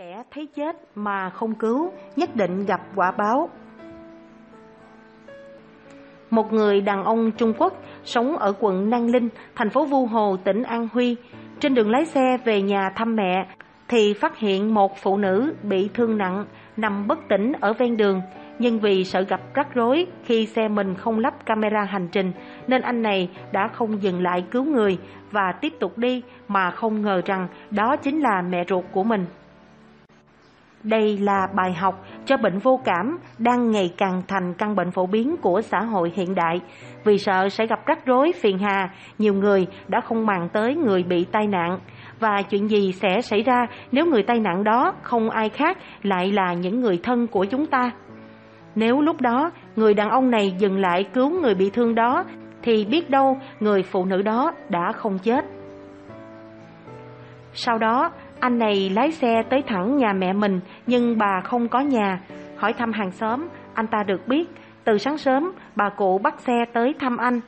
Kẻ thấy chết mà không cứu nhất định gặp quả báo. Một người đàn ông Trung Quốc sống ở quận Năng Linh, thành phố Vu Hồ, tỉnh An Huy, trên đường lái xe về nhà thăm mẹ thì phát hiện một phụ nữ bị thương nặng nằm bất tỉnh ở ven đường, nhưng vì sợ gặp rắc rối khi xe mình không lắp camera hành trình nên anh này đã không dừng lại cứu người và tiếp tục đi mà không ngờ rằng đó chính là mẹ ruột của mình. Đây là bài học cho bệnh vô cảm đang ngày càng thành căn bệnh phổ biến của xã hội hiện đại. Vì sợ sẽ gặp rắc rối phiền hà, nhiều người đã không màng tới người bị tai nạn. Và chuyện gì sẽ xảy ra nếu người tai nạn đó không ai khác lại là những người thân của chúng ta? Nếu lúc đó người đàn ông này dừng lại cứu người bị thương đó thì biết đâu người phụ nữ đó đã không chết. Sau đó, anh này lái xe tới thẳng nhà mẹ mình nhưng bà không có nhà. Hỏi thăm hàng xóm, anh ta được biết từ sáng sớm bà cụ bắt xe tới thăm anh.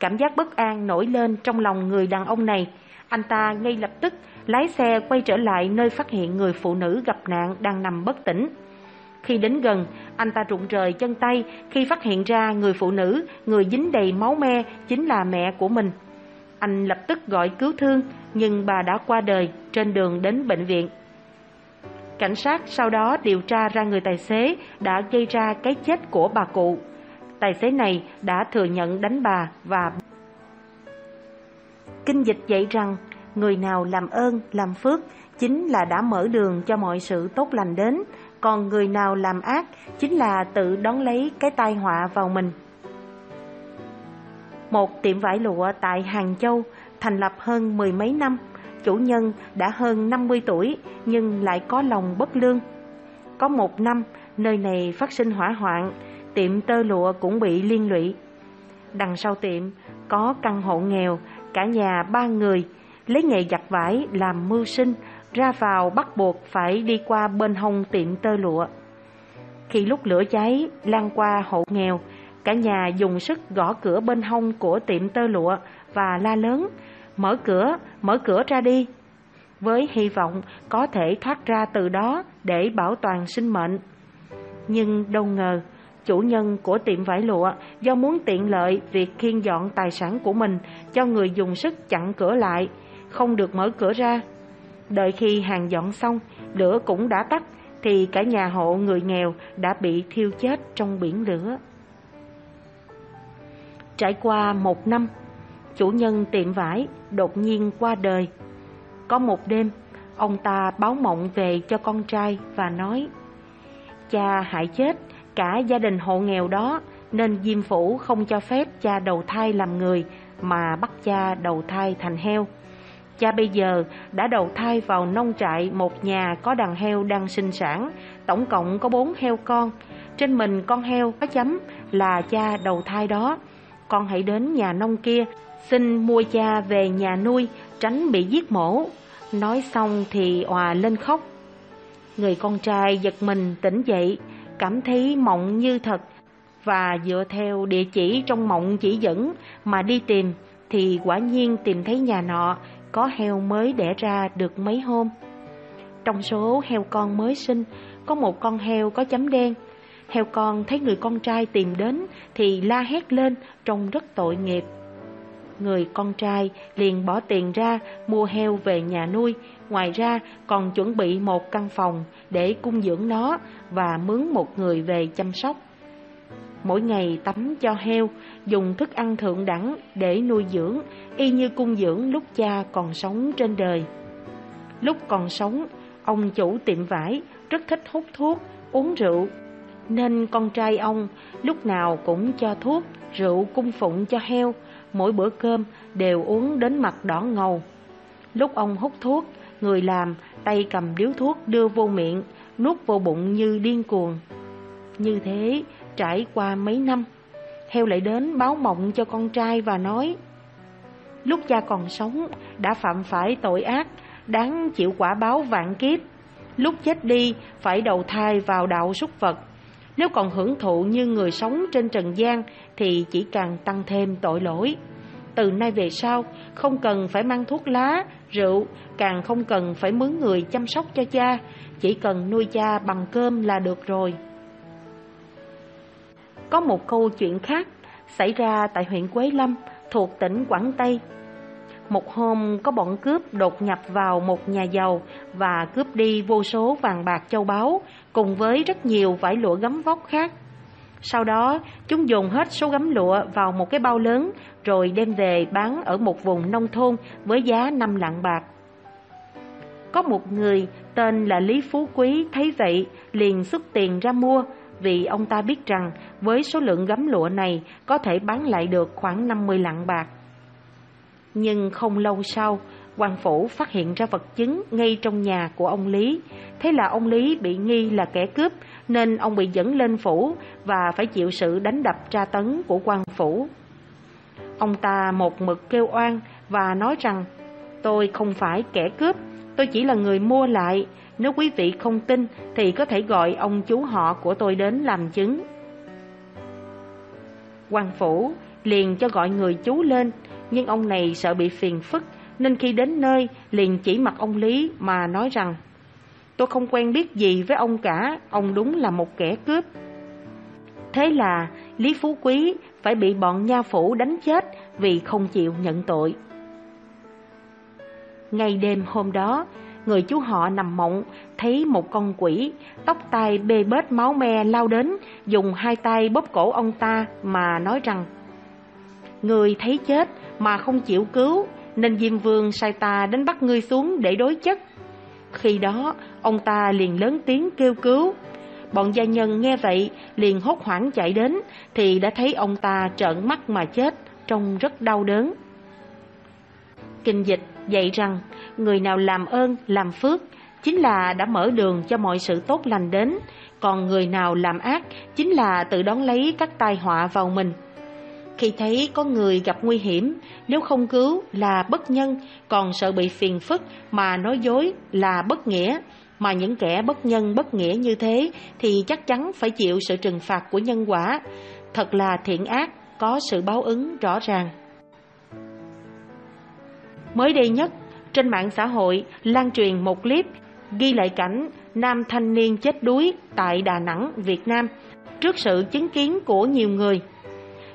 Cảm giác bất an nổi lên trong lòng người đàn ông này. Anh ta ngay lập tức lái xe quay trở lại nơi phát hiện người phụ nữ gặp nạn đang nằm bất tỉnh. Khi đến gần, anh ta rụng rời chân tay khi phát hiện ra người phụ nữ, người dính đầy máu me chính là mẹ của mình. Anh lập tức gọi cứu thương, nhưng bà đã qua đời trên đường đến bệnh viện. Cảnh sát sau đó điều tra ra người tài xế đã gây ra cái chết của bà cụ. Tài xế này đã thừa nhận đánh bà và... Kinh dịch dạy rằng, người nào làm ơn, làm phước chính là đã mở đường cho mọi sự tốt lành đến, còn người nào làm ác chính là tự đón lấy cái tai họa vào mình một tiệm vải lụa tại Hàng Châu thành lập hơn mười mấy năm, chủ nhân đã hơn 50 tuổi nhưng lại có lòng bất lương. Có một năm, nơi này phát sinh hỏa hoạn, tiệm tơ lụa cũng bị liên lụy. Đằng sau tiệm có căn hộ nghèo, cả nhà ba người, lấy nghề giặt vải làm mưu sinh, ra vào bắt buộc phải đi qua bên hông tiệm tơ lụa. Khi lúc lửa cháy lan qua hộ nghèo, Cả nhà dùng sức gõ cửa bên hông của tiệm tơ lụa và la lớn, mở cửa, mở cửa ra đi, với hy vọng có thể thoát ra từ đó để bảo toàn sinh mệnh. Nhưng đâu ngờ, chủ nhân của tiệm vải lụa do muốn tiện lợi việc khiên dọn tài sản của mình cho người dùng sức chặn cửa lại, không được mở cửa ra. Đợi khi hàng dọn xong, lửa cũng đã tắt thì cả nhà hộ người nghèo đã bị thiêu chết trong biển lửa. Trải qua một năm, chủ nhân tiệm vải đột nhiên qua đời. Có một đêm, ông ta báo mộng về cho con trai và nói Cha hại chết, cả gia đình hộ nghèo đó nên Diêm Phủ không cho phép cha đầu thai làm người mà bắt cha đầu thai thành heo. Cha bây giờ đã đầu thai vào nông trại một nhà có đàn heo đang sinh sản, tổng cộng có bốn heo con. Trên mình con heo có chấm là cha đầu thai đó con hãy đến nhà nông kia, xin mua cha về nhà nuôi, tránh bị giết mổ. Nói xong thì òa lên khóc. Người con trai giật mình tỉnh dậy, cảm thấy mộng như thật và dựa theo địa chỉ trong mộng chỉ dẫn mà đi tìm thì quả nhiên tìm thấy nhà nọ có heo mới đẻ ra được mấy hôm. Trong số heo con mới sinh, có một con heo có chấm đen, Heo con thấy người con trai tìm đến thì la hét lên trông rất tội nghiệp. Người con trai liền bỏ tiền ra mua heo về nhà nuôi, ngoài ra còn chuẩn bị một căn phòng để cung dưỡng nó và mướn một người về chăm sóc. Mỗi ngày tắm cho heo, dùng thức ăn thượng đẳng để nuôi dưỡng, y như cung dưỡng lúc cha còn sống trên đời. Lúc còn sống, ông chủ tiệm vải rất thích hút thuốc, uống rượu nên con trai ông lúc nào cũng cho thuốc, rượu cung phụng cho heo, mỗi bữa cơm đều uống đến mặt đỏ ngầu. Lúc ông hút thuốc, người làm tay cầm điếu thuốc đưa vô miệng, nuốt vô bụng như điên cuồng. Như thế, trải qua mấy năm, heo lại đến báo mộng cho con trai và nói Lúc cha còn sống, đã phạm phải tội ác, đáng chịu quả báo vạn kiếp. Lúc chết đi, phải đầu thai vào đạo súc vật nếu còn hưởng thụ như người sống trên trần gian thì chỉ càng tăng thêm tội lỗi. Từ nay về sau, không cần phải mang thuốc lá, rượu, càng không cần phải mướn người chăm sóc cho cha, chỉ cần nuôi cha bằng cơm là được rồi. Có một câu chuyện khác xảy ra tại huyện Quế Lâm thuộc tỉnh Quảng Tây. Một hôm có bọn cướp đột nhập vào một nhà giàu và cướp đi vô số vàng bạc châu báu, cùng với rất nhiều vải lụa gấm vóc khác. Sau đó, chúng dùng hết số gấm lụa vào một cái bao lớn rồi đem về bán ở một vùng nông thôn với giá 5 lạng bạc. Có một người tên là Lý Phú Quý thấy vậy liền xuất tiền ra mua vì ông ta biết rằng với số lượng gấm lụa này có thể bán lại được khoảng 50 lạng bạc. Nhưng không lâu sau, quan phủ phát hiện ra vật chứng ngay trong nhà của ông Lý Thế là ông Lý bị nghi là kẻ cướp nên ông bị dẫn lên phủ và phải chịu sự đánh đập tra tấn của quan phủ. Ông ta một mực kêu oan và nói rằng tôi không phải kẻ cướp, tôi chỉ là người mua lại. Nếu quý vị không tin thì có thể gọi ông chú họ của tôi đến làm chứng. Quan phủ liền cho gọi người chú lên, nhưng ông này sợ bị phiền phức nên khi đến nơi liền chỉ mặt ông Lý mà nói rằng Tôi không quen biết gì với ông cả, ông đúng là một kẻ cướp. Thế là Lý Phú Quý phải bị bọn nha phủ đánh chết vì không chịu nhận tội. Ngay đêm hôm đó, người chú họ nằm mộng thấy một con quỷ tóc tai bê bết máu me lao đến dùng hai tay bóp cổ ông ta mà nói rằng người thấy chết mà không chịu cứu nên diêm vương sai ta đến bắt ngươi xuống để đối chất khi đó, ông ta liền lớn tiếng kêu cứu. Bọn gia nhân nghe vậy, liền hốt hoảng chạy đến, thì đã thấy ông ta trợn mắt mà chết, trông rất đau đớn. Kinh dịch dạy rằng, người nào làm ơn, làm phước, chính là đã mở đường cho mọi sự tốt lành đến, còn người nào làm ác chính là tự đón lấy các tai họa vào mình. Khi thấy có người gặp nguy hiểm, nếu không cứu là bất nhân, còn sợ bị phiền phức mà nói dối là bất nghĩa. Mà những kẻ bất nhân bất nghĩa như thế thì chắc chắn phải chịu sự trừng phạt của nhân quả. Thật là thiện ác, có sự báo ứng rõ ràng. Mới đây nhất, trên mạng xã hội lan truyền một clip ghi lại cảnh nam thanh niên chết đuối tại Đà Nẵng, Việt Nam, trước sự chứng kiến của nhiều người.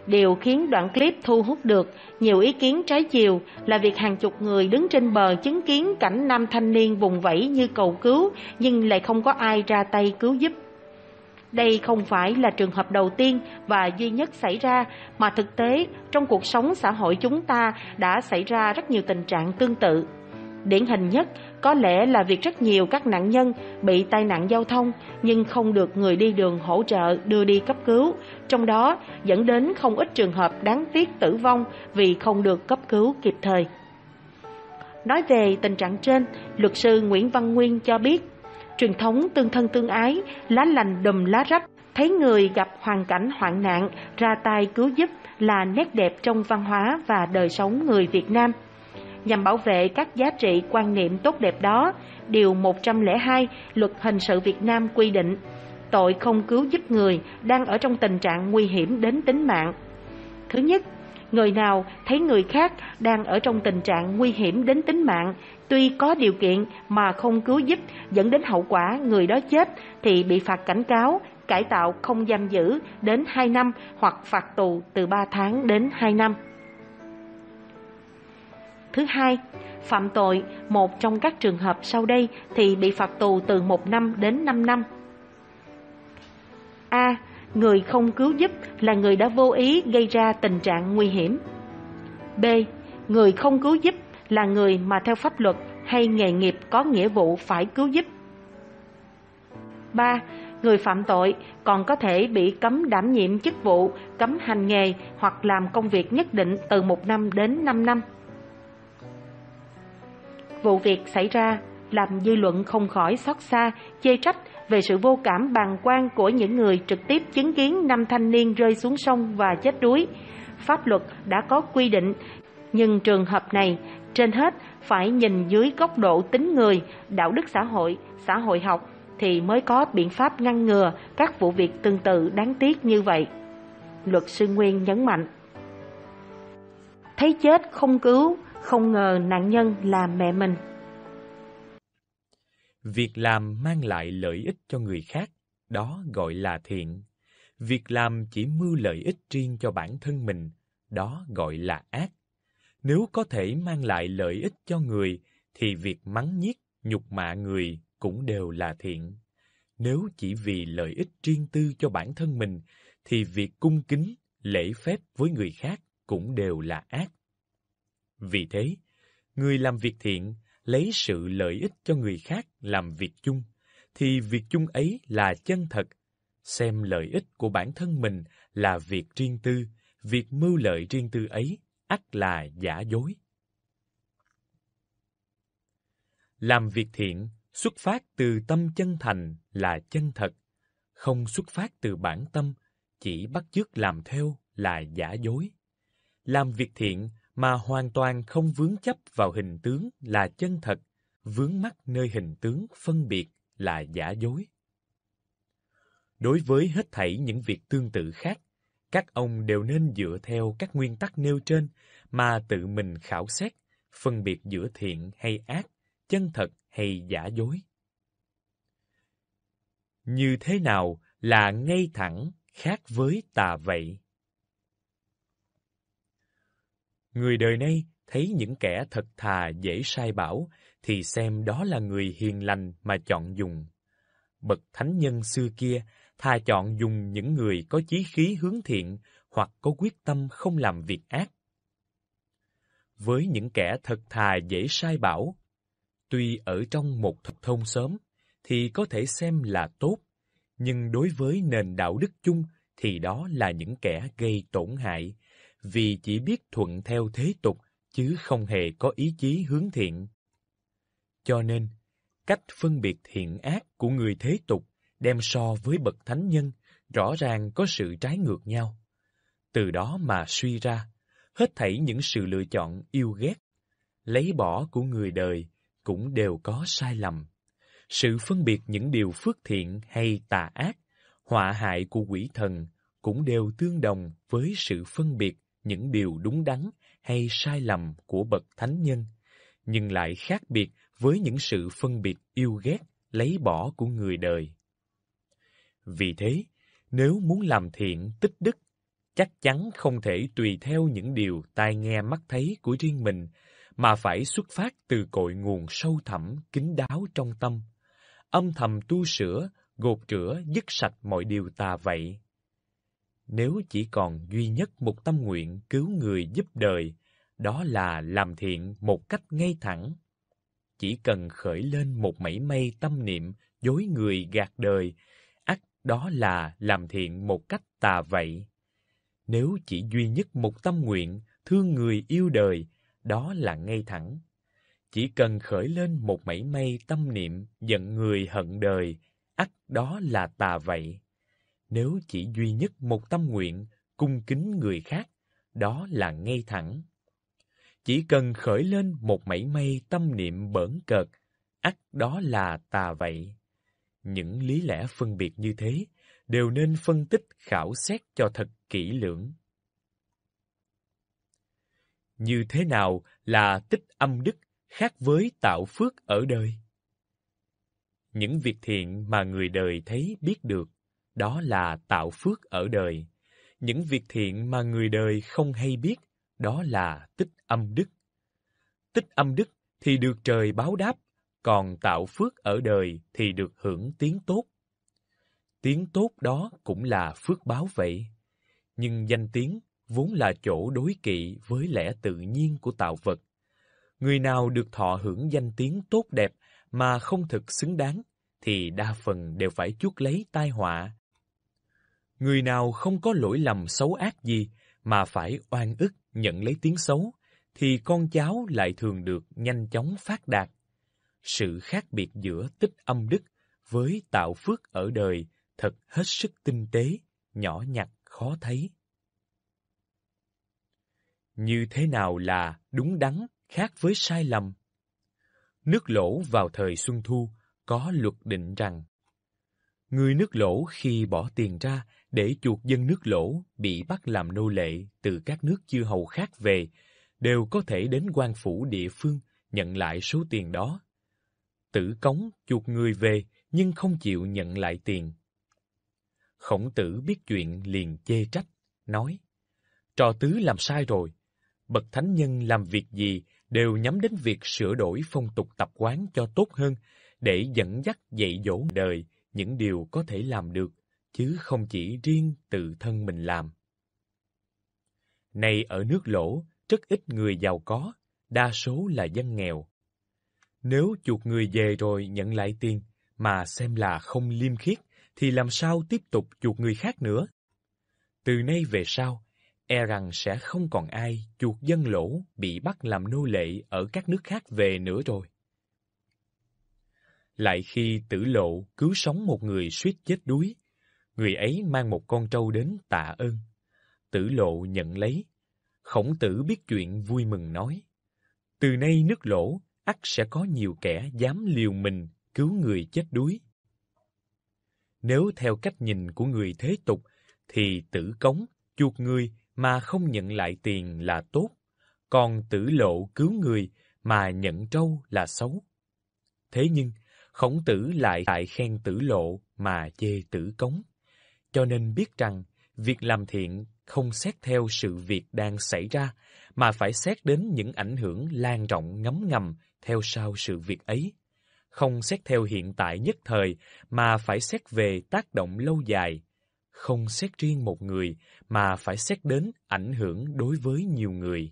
Điều khiến đoạn clip thu hút được nhiều ý kiến trái chiều là việc hàng chục người đứng trên bờ chứng kiến cảnh nam thanh niên vùng vẫy như cầu cứu nhưng lại không có ai ra tay cứu giúp. Đây không phải là trường hợp đầu tiên và duy nhất xảy ra mà thực tế trong cuộc sống xã hội chúng ta đã xảy ra rất nhiều tình trạng tương tự. Điển hình nhất có lẽ là việc rất nhiều các nạn nhân bị tai nạn giao thông nhưng không được người đi đường hỗ trợ đưa đi cấp cứu, trong đó dẫn đến không ít trường hợp đáng tiếc tử vong vì không được cấp cứu kịp thời. Nói về tình trạng trên, luật sư Nguyễn Văn Nguyên cho biết, truyền thống tương thân tương ái, lá lành đùm lá rách, thấy người gặp hoàn cảnh hoạn nạn, ra tay cứu giúp là nét đẹp trong văn hóa và đời sống người Việt Nam nhằm bảo vệ các giá trị quan niệm tốt đẹp đó, điều 102 Luật hình sự Việt Nam quy định tội không cứu giúp người đang ở trong tình trạng nguy hiểm đến tính mạng. Thứ nhất, người nào thấy người khác đang ở trong tình trạng nguy hiểm đến tính mạng, tuy có điều kiện mà không cứu giúp dẫn đến hậu quả người đó chết thì bị phạt cảnh cáo, cải tạo không giam giữ đến 2 năm hoặc phạt tù từ 3 tháng đến 2 năm. Thứ hai, phạm tội một trong các trường hợp sau đây thì bị phạt tù từ 1 năm đến 5 năm. A. Người không cứu giúp là người đã vô ý gây ra tình trạng nguy hiểm. B. Người không cứu giúp là người mà theo pháp luật hay nghề nghiệp có nghĩa vụ phải cứu giúp. 3. Người phạm tội còn có thể bị cấm đảm nhiệm chức vụ, cấm hành nghề hoặc làm công việc nhất định từ 1 năm đến 5 năm. Vụ việc xảy ra làm dư luận không khỏi xót xa, chê trách về sự vô cảm bàng quan của những người trực tiếp chứng kiến năm thanh niên rơi xuống sông và chết đuối. Pháp luật đã có quy định, nhưng trường hợp này, trên hết phải nhìn dưới góc độ tính người, đạo đức xã hội, xã hội học thì mới có biện pháp ngăn ngừa các vụ việc tương tự đáng tiếc như vậy. Luật sư Nguyên nhấn mạnh. Thấy chết không cứu, không ngờ nạn nhân là mẹ mình. Việc làm mang lại lợi ích cho người khác, đó gọi là thiện. Việc làm chỉ mưu lợi ích riêng cho bản thân mình, đó gọi là ác. Nếu có thể mang lại lợi ích cho người, thì việc mắng nhiếc, nhục mạ người cũng đều là thiện. Nếu chỉ vì lợi ích riêng tư cho bản thân mình, thì việc cung kính, lễ phép với người khác cũng đều là ác. Vì thế, người làm việc thiện lấy sự lợi ích cho người khác làm việc chung, thì việc chung ấy là chân thật. Xem lợi ích của bản thân mình là việc riêng tư, việc mưu lợi riêng tư ấy ắt là giả dối. Làm việc thiện xuất phát từ tâm chân thành là chân thật, không xuất phát từ bản tâm, chỉ bắt chước làm theo là giả dối. Làm việc thiện mà hoàn toàn không vướng chấp vào hình tướng là chân thật, vướng mắc nơi hình tướng phân biệt là giả dối. Đối với hết thảy những việc tương tự khác, các ông đều nên dựa theo các nguyên tắc nêu trên mà tự mình khảo xét, phân biệt giữa thiện hay ác, chân thật hay giả dối. Như thế nào là ngay thẳng khác với tà vậy? Người đời nay thấy những kẻ thật thà dễ sai bảo thì xem đó là người hiền lành mà chọn dùng. Bậc thánh nhân xưa kia thà chọn dùng những người có chí khí hướng thiện hoặc có quyết tâm không làm việc ác. Với những kẻ thật thà dễ sai bảo, tuy ở trong một thập thông sớm thì có thể xem là tốt, nhưng đối với nền đạo đức chung thì đó là những kẻ gây tổn hại, vì chỉ biết thuận theo thế tục chứ không hề có ý chí hướng thiện. Cho nên, cách phân biệt thiện ác của người thế tục đem so với bậc thánh nhân rõ ràng có sự trái ngược nhau. Từ đó mà suy ra, hết thảy những sự lựa chọn yêu ghét, lấy bỏ của người đời cũng đều có sai lầm. Sự phân biệt những điều phước thiện hay tà ác, họa hại của quỷ thần cũng đều tương đồng với sự phân biệt những điều đúng đắn hay sai lầm của bậc thánh nhân, nhưng lại khác biệt với những sự phân biệt yêu ghét, lấy bỏ của người đời. Vì thế, nếu muốn làm thiện tích đức, chắc chắn không thể tùy theo những điều tai nghe mắt thấy của riêng mình, mà phải xuất phát từ cội nguồn sâu thẳm, kín đáo trong tâm. Âm thầm tu sửa, gột rửa, dứt sạch mọi điều tà vậy nếu chỉ còn duy nhất một tâm nguyện cứu người giúp đời, đó là làm thiện một cách ngay thẳng. Chỉ cần khởi lên một mảy may tâm niệm dối người gạt đời, ắt đó là làm thiện một cách tà vậy. Nếu chỉ duy nhất một tâm nguyện thương người yêu đời, đó là ngay thẳng. Chỉ cần khởi lên một mảy may tâm niệm giận người hận đời, ắt đó là tà vậy nếu chỉ duy nhất một tâm nguyện, cung kính người khác, đó là ngay thẳng. Chỉ cần khởi lên một mảy may tâm niệm bẩn cợt, ắt đó là tà vậy. Những lý lẽ phân biệt như thế đều nên phân tích khảo xét cho thật kỹ lưỡng. Như thế nào là tích âm đức khác với tạo phước ở đời? Những việc thiện mà người đời thấy biết được đó là tạo phước ở đời. Những việc thiện mà người đời không hay biết, đó là tích âm đức. Tích âm đức thì được trời báo đáp, còn tạo phước ở đời thì được hưởng tiếng tốt. Tiếng tốt đó cũng là phước báo vậy. Nhưng danh tiếng vốn là chỗ đối kỵ với lẽ tự nhiên của tạo vật. Người nào được thọ hưởng danh tiếng tốt đẹp mà không thực xứng đáng thì đa phần đều phải chuốc lấy tai họa, Người nào không có lỗi lầm xấu ác gì mà phải oan ức nhận lấy tiếng xấu, thì con cháu lại thường được nhanh chóng phát đạt. Sự khác biệt giữa tích âm đức với tạo phước ở đời thật hết sức tinh tế, nhỏ nhặt khó thấy. Như thế nào là đúng đắn khác với sai lầm? Nước lỗ vào thời Xuân Thu có luật định rằng người nước lỗ khi bỏ tiền ra để chuột dân nước lỗ bị bắt làm nô lệ từ các nước chư hầu khác về đều có thể đến quan phủ địa phương nhận lại số tiền đó. Tử cống chuột người về nhưng không chịu nhận lại tiền. Khổng tử biết chuyện liền chê trách, nói Trò tứ làm sai rồi, bậc thánh nhân làm việc gì đều nhắm đến việc sửa đổi phong tục tập quán cho tốt hơn để dẫn dắt dạy dỗ đời những điều có thể làm được chứ không chỉ riêng tự thân mình làm. Nay ở nước lỗ, rất ít người giàu có, đa số là dân nghèo. Nếu chuột người về rồi nhận lại tiền, mà xem là không liêm khiết, thì làm sao tiếp tục chuột người khác nữa? Từ nay về sau, e rằng sẽ không còn ai chuột dân lỗ bị bắt làm nô lệ ở các nước khác về nữa rồi. Lại khi tử lộ cứu sống một người suýt chết đuối, người ấy mang một con trâu đến tạ ơn. Tử lộ nhận lấy. Khổng tử biết chuyện vui mừng nói. Từ nay nước lỗ, ắt sẽ có nhiều kẻ dám liều mình cứu người chết đuối. Nếu theo cách nhìn của người thế tục, thì tử cống, chuột người mà không nhận lại tiền là tốt, còn tử lộ cứu người mà nhận trâu là xấu. Thế nhưng, khổng tử lại tại khen tử lộ mà chê tử cống. Cho nên biết rằng, việc làm thiện không xét theo sự việc đang xảy ra, mà phải xét đến những ảnh hưởng lan rộng ngấm ngầm theo sau sự việc ấy. Không xét theo hiện tại nhất thời, mà phải xét về tác động lâu dài. Không xét riêng một người, mà phải xét đến ảnh hưởng đối với nhiều người.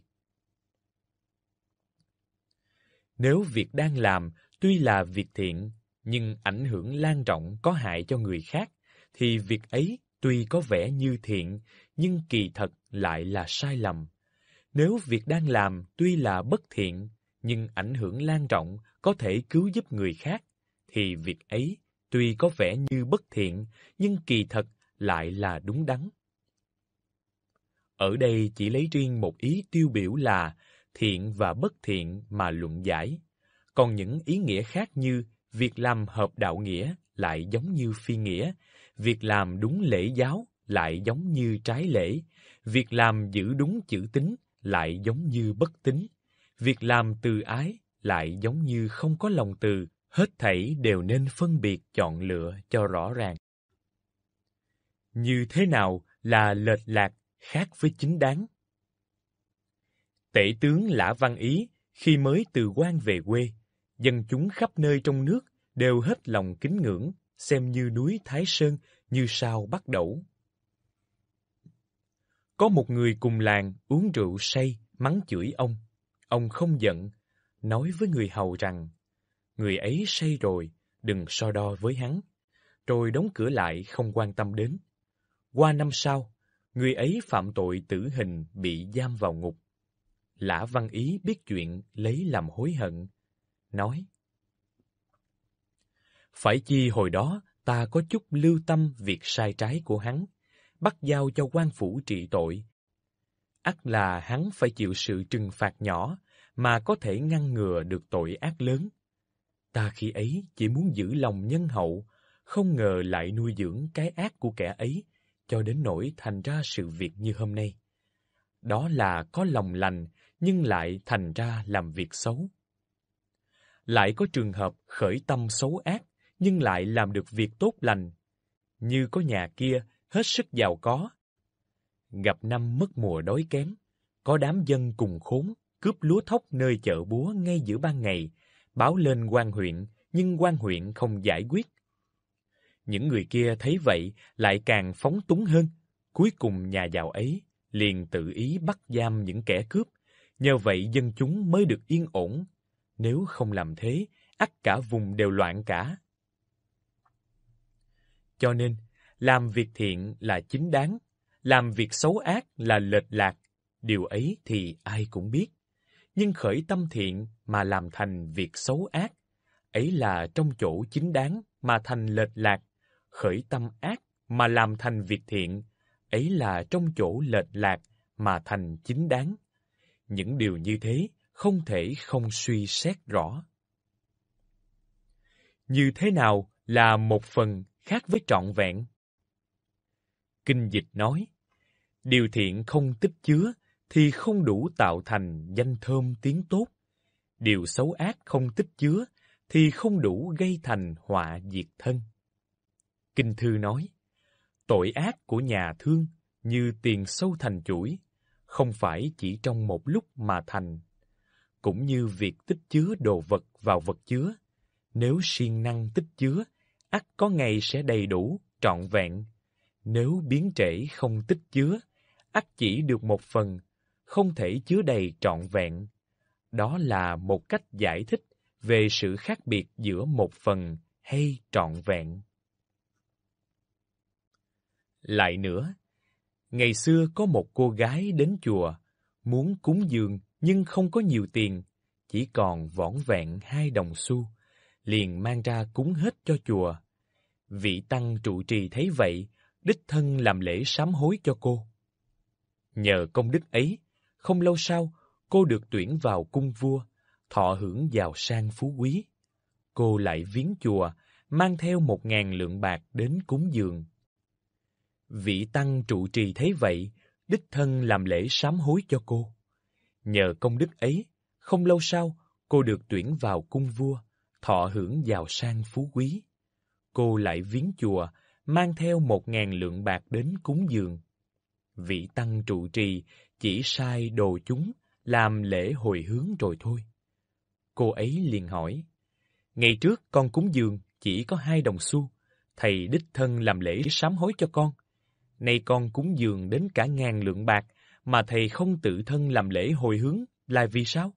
Nếu việc đang làm tuy là việc thiện, nhưng ảnh hưởng lan rộng có hại cho người khác, thì việc ấy tuy có vẻ như thiện, nhưng kỳ thật lại là sai lầm. Nếu việc đang làm tuy là bất thiện, nhưng ảnh hưởng lan rộng có thể cứu giúp người khác, thì việc ấy tuy có vẻ như bất thiện, nhưng kỳ thật lại là đúng đắn. Ở đây chỉ lấy riêng một ý tiêu biểu là thiện và bất thiện mà luận giải, còn những ý nghĩa khác như việc làm hợp đạo nghĩa lại giống như phi nghĩa, Việc làm đúng lễ giáo lại giống như trái lễ, việc làm giữ đúng chữ tính lại giống như bất tính, việc làm từ ái lại giống như không có lòng từ, hết thảy đều nên phân biệt chọn lựa cho rõ ràng. Như thế nào là lệch lạc khác với chính đáng? Tể tướng Lã Văn Ý khi mới từ quan về quê, dân chúng khắp nơi trong nước đều hết lòng kính ngưỡng, xem như núi Thái Sơn, như sao bắt đầu Có một người cùng làng uống rượu say, mắng chửi ông. Ông không giận, nói với người hầu rằng, người ấy say rồi, đừng so đo với hắn, rồi đóng cửa lại không quan tâm đến. Qua năm sau, người ấy phạm tội tử hình bị giam vào ngục. Lã Văn Ý biết chuyện lấy làm hối hận, nói phải chi hồi đó ta có chút lưu tâm việc sai trái của hắn, bắt giao cho quan phủ trị tội. ắt là hắn phải chịu sự trừng phạt nhỏ mà có thể ngăn ngừa được tội ác lớn. Ta khi ấy chỉ muốn giữ lòng nhân hậu, không ngờ lại nuôi dưỡng cái ác của kẻ ấy cho đến nỗi thành ra sự việc như hôm nay. Đó là có lòng lành nhưng lại thành ra làm việc xấu. Lại có trường hợp khởi tâm xấu ác nhưng lại làm được việc tốt lành, như có nhà kia hết sức giàu có. Gặp năm mất mùa đói kém, có đám dân cùng khốn cướp lúa thóc nơi chợ búa ngay giữa ban ngày, báo lên quan huyện, nhưng quan huyện không giải quyết. Những người kia thấy vậy lại càng phóng túng hơn, cuối cùng nhà giàu ấy liền tự ý bắt giam những kẻ cướp, nhờ vậy dân chúng mới được yên ổn. Nếu không làm thế, ắt cả vùng đều loạn cả. Cho nên, làm việc thiện là chính đáng, làm việc xấu ác là lệch lạc, điều ấy thì ai cũng biết. Nhưng khởi tâm thiện mà làm thành việc xấu ác, ấy là trong chỗ chính đáng mà thành lệch lạc, khởi tâm ác mà làm thành việc thiện, ấy là trong chỗ lệch lạc mà thành chính đáng. Những điều như thế không thể không suy xét rõ. Như thế nào là một phần khác với trọn vẹn. Kinh dịch nói, điều thiện không tích chứa thì không đủ tạo thành danh thơm tiếng tốt. Điều xấu ác không tích chứa thì không đủ gây thành họa diệt thân. Kinh thư nói, tội ác của nhà thương như tiền sâu thành chuỗi, không phải chỉ trong một lúc mà thành, cũng như việc tích chứa đồ vật vào vật chứa. Nếu siêng năng tích chứa ắt có ngày sẽ đầy đủ, trọn vẹn. Nếu biến trễ không tích chứa, ắt chỉ được một phần, không thể chứa đầy trọn vẹn. Đó là một cách giải thích về sự khác biệt giữa một phần hay trọn vẹn. Lại nữa, ngày xưa có một cô gái đến chùa, muốn cúng dường nhưng không có nhiều tiền, chỉ còn vỏn vẹn hai đồng xu liền mang ra cúng hết cho chùa. Vị tăng trụ trì thấy vậy, đích thân làm lễ sám hối cho cô. Nhờ công đức ấy, không lâu sau, cô được tuyển vào cung vua, thọ hưởng giàu sang phú quý. Cô lại viếng chùa, mang theo một ngàn lượng bạc đến cúng dường. Vị tăng trụ trì thấy vậy, đích thân làm lễ sám hối cho cô. Nhờ công đức ấy, không lâu sau, cô được tuyển vào cung vua, thọ hưởng giàu sang phú quý. Cô lại viếng chùa, mang theo một ngàn lượng bạc đến cúng dường. Vị tăng trụ trì chỉ sai đồ chúng làm lễ hồi hướng rồi thôi. Cô ấy liền hỏi, Ngày trước con cúng dường chỉ có hai đồng xu, thầy đích thân làm lễ sám hối cho con. Nay con cúng dường đến cả ngàn lượng bạc mà thầy không tự thân làm lễ hồi hướng là vì sao?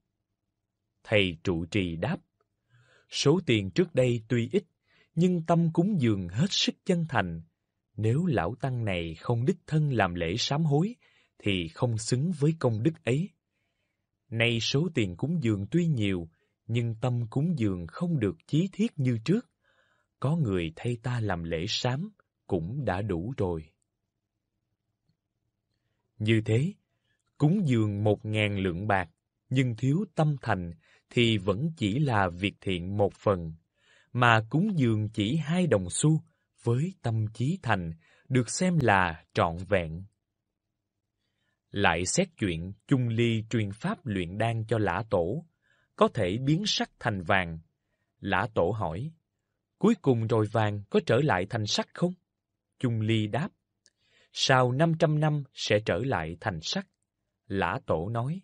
Thầy trụ trì đáp, Số tiền trước đây tuy ít, nhưng tâm cúng dường hết sức chân thành. Nếu lão tăng này không đích thân làm lễ sám hối, thì không xứng với công đức ấy. Nay số tiền cúng dường tuy nhiều, nhưng tâm cúng dường không được chí thiết như trước. Có người thay ta làm lễ sám cũng đã đủ rồi. Như thế, cúng dường một ngàn lượng bạc, nhưng thiếu tâm thành thì vẫn chỉ là việc thiện một phần, mà cúng dường chỉ hai đồng xu với tâm trí thành được xem là trọn vẹn. Lại xét chuyện chung ly truyền pháp luyện đan cho lã tổ, có thể biến sắc thành vàng. Lã tổ hỏi, cuối cùng rồi vàng có trở lại thành sắc không? Chung ly đáp, sau năm trăm năm sẽ trở lại thành sắc. Lã tổ nói,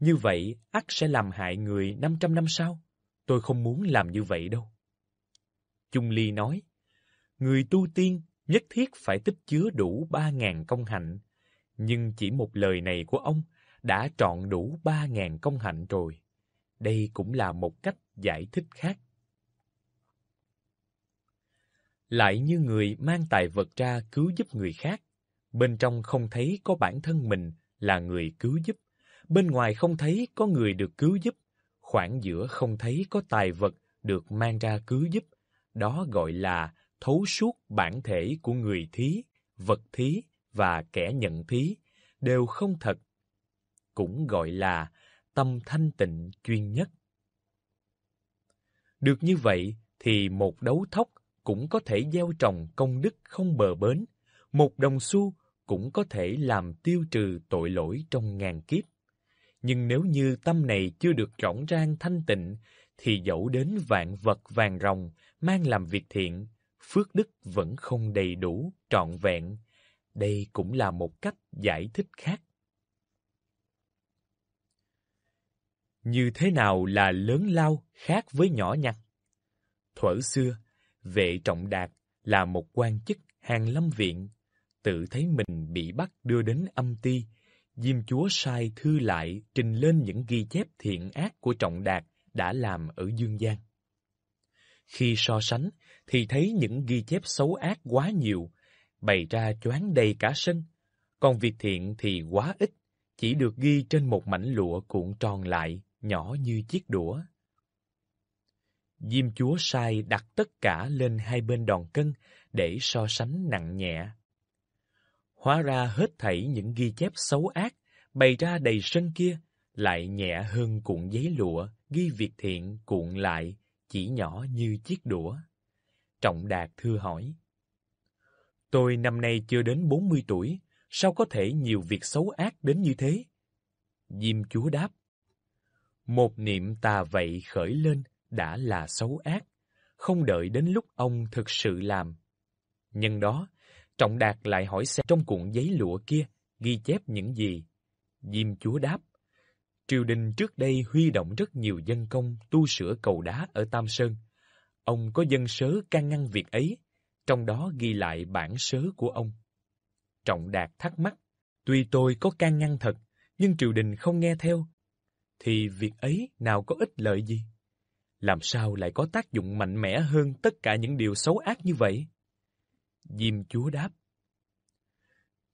như vậy, ắt sẽ làm hại người 500 năm sau. Tôi không muốn làm như vậy đâu. Chung Ly nói, người tu tiên nhất thiết phải tích chứa đủ 3.000 công hạnh. Nhưng chỉ một lời này của ông đã trọn đủ 3.000 công hạnh rồi. Đây cũng là một cách giải thích khác. Lại như người mang tài vật ra cứu giúp người khác, bên trong không thấy có bản thân mình là người cứu giúp bên ngoài không thấy có người được cứu giúp, khoảng giữa không thấy có tài vật được mang ra cứu giúp, đó gọi là thấu suốt bản thể của người thí, vật thí và kẻ nhận thí đều không thật, cũng gọi là tâm thanh tịnh chuyên nhất. Được như vậy thì một đấu thóc cũng có thể gieo trồng công đức không bờ bến, một đồng xu cũng có thể làm tiêu trừ tội lỗi trong ngàn kiếp nhưng nếu như tâm này chưa được rỗng rang thanh tịnh, thì dẫu đến vạn vật vàng rồng, mang làm việc thiện, phước đức vẫn không đầy đủ, trọn vẹn. Đây cũng là một cách giải thích khác. Như thế nào là lớn lao khác với nhỏ nhặt? Thuở xưa, vệ trọng đạt là một quan chức hàng lâm viện, tự thấy mình bị bắt đưa đến âm ti Diêm Chúa sai thư lại trình lên những ghi chép thiện ác của Trọng Đạt đã làm ở dương gian. Khi so sánh thì thấy những ghi chép xấu ác quá nhiều, bày ra choáng đầy cả sân, còn việc thiện thì quá ít, chỉ được ghi trên một mảnh lụa cuộn tròn lại, nhỏ như chiếc đũa. Diêm Chúa sai đặt tất cả lên hai bên đòn cân để so sánh nặng nhẹ Hóa ra hết thảy những ghi chép xấu ác bày ra đầy sân kia lại nhẹ hơn cuộn giấy lụa ghi việc thiện cuộn lại chỉ nhỏ như chiếc đũa. Trọng Đạt thưa hỏi. Tôi năm nay chưa đến 40 tuổi, sao có thể nhiều việc xấu ác đến như thế? Diêm Chúa đáp. Một niệm tà vậy khởi lên đã là xấu ác, không đợi đến lúc ông thực sự làm. Nhân đó, Trọng Đạt lại hỏi xem trong cuộn giấy lụa kia ghi chép những gì. Diêm Chúa đáp, triều đình trước đây huy động rất nhiều dân công tu sửa cầu đá ở Tam Sơn. Ông có dân sớ can ngăn việc ấy, trong đó ghi lại bản sớ của ông. Trọng Đạt thắc mắc, tuy tôi có can ngăn thật, nhưng triều đình không nghe theo, thì việc ấy nào có ích lợi gì? Làm sao lại có tác dụng mạnh mẽ hơn tất cả những điều xấu ác như vậy? Diêm Chúa đáp.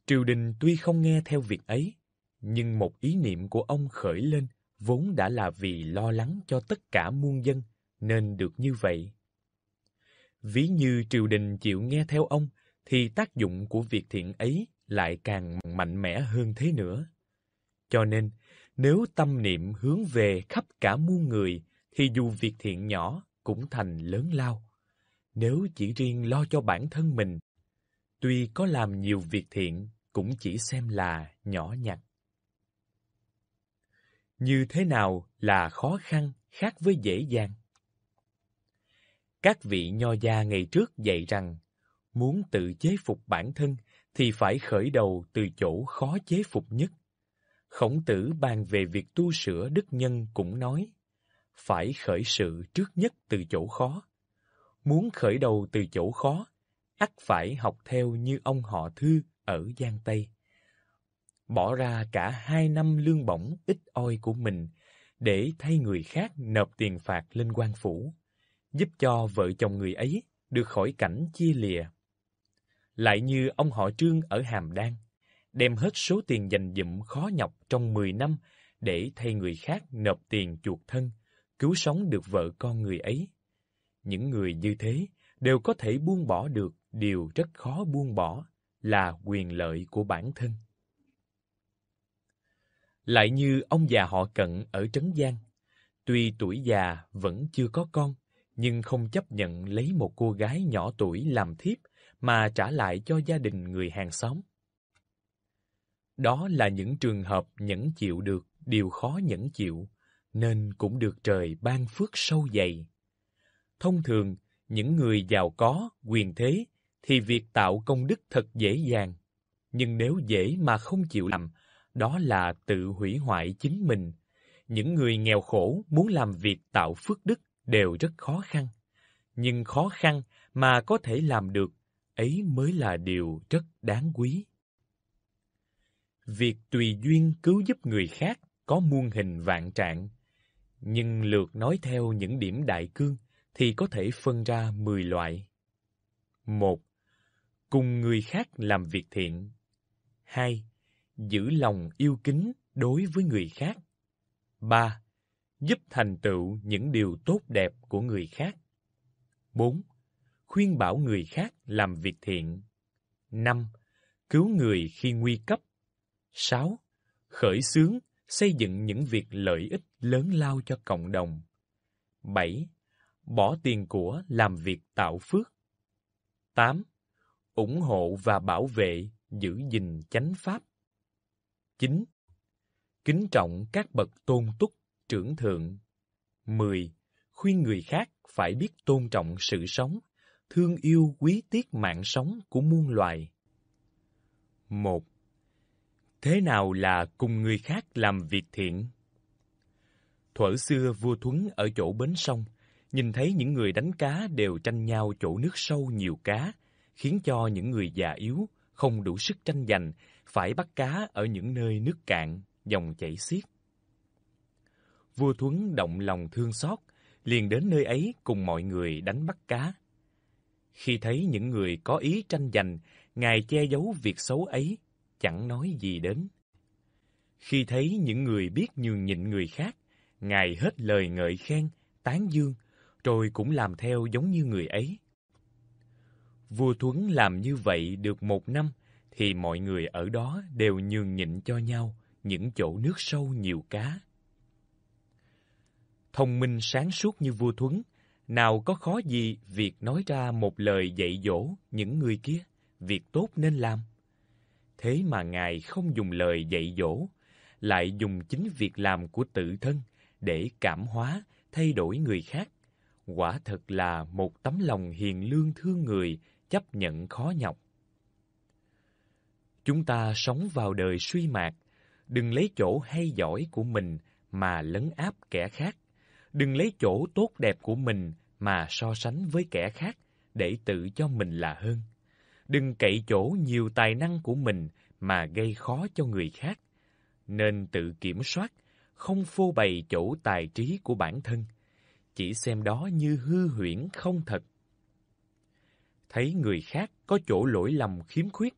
Triều đình tuy không nghe theo việc ấy, nhưng một ý niệm của ông khởi lên vốn đã là vì lo lắng cho tất cả muôn dân nên được như vậy. Ví như triều đình chịu nghe theo ông thì tác dụng của việc thiện ấy lại càng mạnh mẽ hơn thế nữa. Cho nên, nếu tâm niệm hướng về khắp cả muôn người thì dù việc thiện nhỏ cũng thành lớn lao, nếu chỉ riêng lo cho bản thân mình, tuy có làm nhiều việc thiện cũng chỉ xem là nhỏ nhặt. Như thế nào là khó khăn khác với dễ dàng? Các vị nho gia ngày trước dạy rằng, muốn tự chế phục bản thân thì phải khởi đầu từ chỗ khó chế phục nhất. Khổng tử bàn về việc tu sửa đức nhân cũng nói, phải khởi sự trước nhất từ chỗ khó muốn khởi đầu từ chỗ khó, ắt phải học theo như ông họ Thư ở Giang Tây. Bỏ ra cả hai năm lương bổng ít oi của mình để thay người khác nộp tiền phạt lên quan phủ, giúp cho vợ chồng người ấy được khỏi cảnh chia lìa. Lại như ông họ Trương ở Hàm Đan, đem hết số tiền dành dụm khó nhọc trong 10 năm để thay người khác nộp tiền chuộc thân, cứu sống được vợ con người ấy những người như thế đều có thể buông bỏ được điều rất khó buông bỏ là quyền lợi của bản thân. Lại như ông già họ cận ở Trấn Giang, tuy tuổi già vẫn chưa có con, nhưng không chấp nhận lấy một cô gái nhỏ tuổi làm thiếp mà trả lại cho gia đình người hàng xóm. Đó là những trường hợp nhẫn chịu được điều khó nhẫn chịu, nên cũng được trời ban phước sâu dày Thông thường, những người giàu có, quyền thế thì việc tạo công đức thật dễ dàng, nhưng nếu dễ mà không chịu làm, đó là tự hủy hoại chính mình. Những người nghèo khổ muốn làm việc tạo phước đức đều rất khó khăn, nhưng khó khăn mà có thể làm được, ấy mới là điều rất đáng quý. Việc tùy duyên cứu giúp người khác có muôn hình vạn trạng, nhưng lượt nói theo những điểm đại cương thì có thể phân ra 10 loại. 1. Cùng người khác làm việc thiện. 2. Giữ lòng yêu kính đối với người khác. 3. Giúp thành tựu những điều tốt đẹp của người khác. 4. Khuyên bảo người khác làm việc thiện. 5. Cứu người khi nguy cấp. 6. Khởi xướng, xây dựng những việc lợi ích lớn lao cho cộng đồng. 7 bỏ tiền của làm việc tạo phước. 8. ủng hộ và bảo vệ, giữ gìn chánh pháp. 9. Kính trọng các bậc tôn túc, trưởng thượng. 10. Khuyên người khác phải biết tôn trọng sự sống, thương yêu quý tiết mạng sống của muôn loài. 1. Thế nào là cùng người khác làm việc thiện? Thuở xưa vua Thuấn ở chỗ bến sông, nhìn thấy những người đánh cá đều tranh nhau chỗ nước sâu nhiều cá, khiến cho những người già yếu không đủ sức tranh giành, phải bắt cá ở những nơi nước cạn, dòng chảy xiết. Vua Thuấn động lòng thương xót, liền đến nơi ấy cùng mọi người đánh bắt cá. Khi thấy những người có ý tranh giành, Ngài che giấu việc xấu ấy, chẳng nói gì đến. Khi thấy những người biết nhường nhịn người khác, Ngài hết lời ngợi khen, tán dương, Tôi cũng làm theo giống như người ấy. Vua Thuấn làm như vậy được một năm, thì mọi người ở đó đều nhường nhịn cho nhau những chỗ nước sâu nhiều cá. Thông minh sáng suốt như vua Thuấn, nào có khó gì việc nói ra một lời dạy dỗ những người kia, việc tốt nên làm. Thế mà Ngài không dùng lời dạy dỗ, lại dùng chính việc làm của tự thân để cảm hóa, thay đổi người khác quả thật là một tấm lòng hiền lương thương người, chấp nhận khó nhọc. Chúng ta sống vào đời suy mạc đừng lấy chỗ hay giỏi của mình mà lấn áp kẻ khác, đừng lấy chỗ tốt đẹp của mình mà so sánh với kẻ khác để tự cho mình là hơn. Đừng cậy chỗ nhiều tài năng của mình mà gây khó cho người khác, nên tự kiểm soát, không phô bày chỗ tài trí của bản thân chỉ xem đó như hư huyễn không thật. Thấy người khác có chỗ lỗi lầm khiếm khuyết,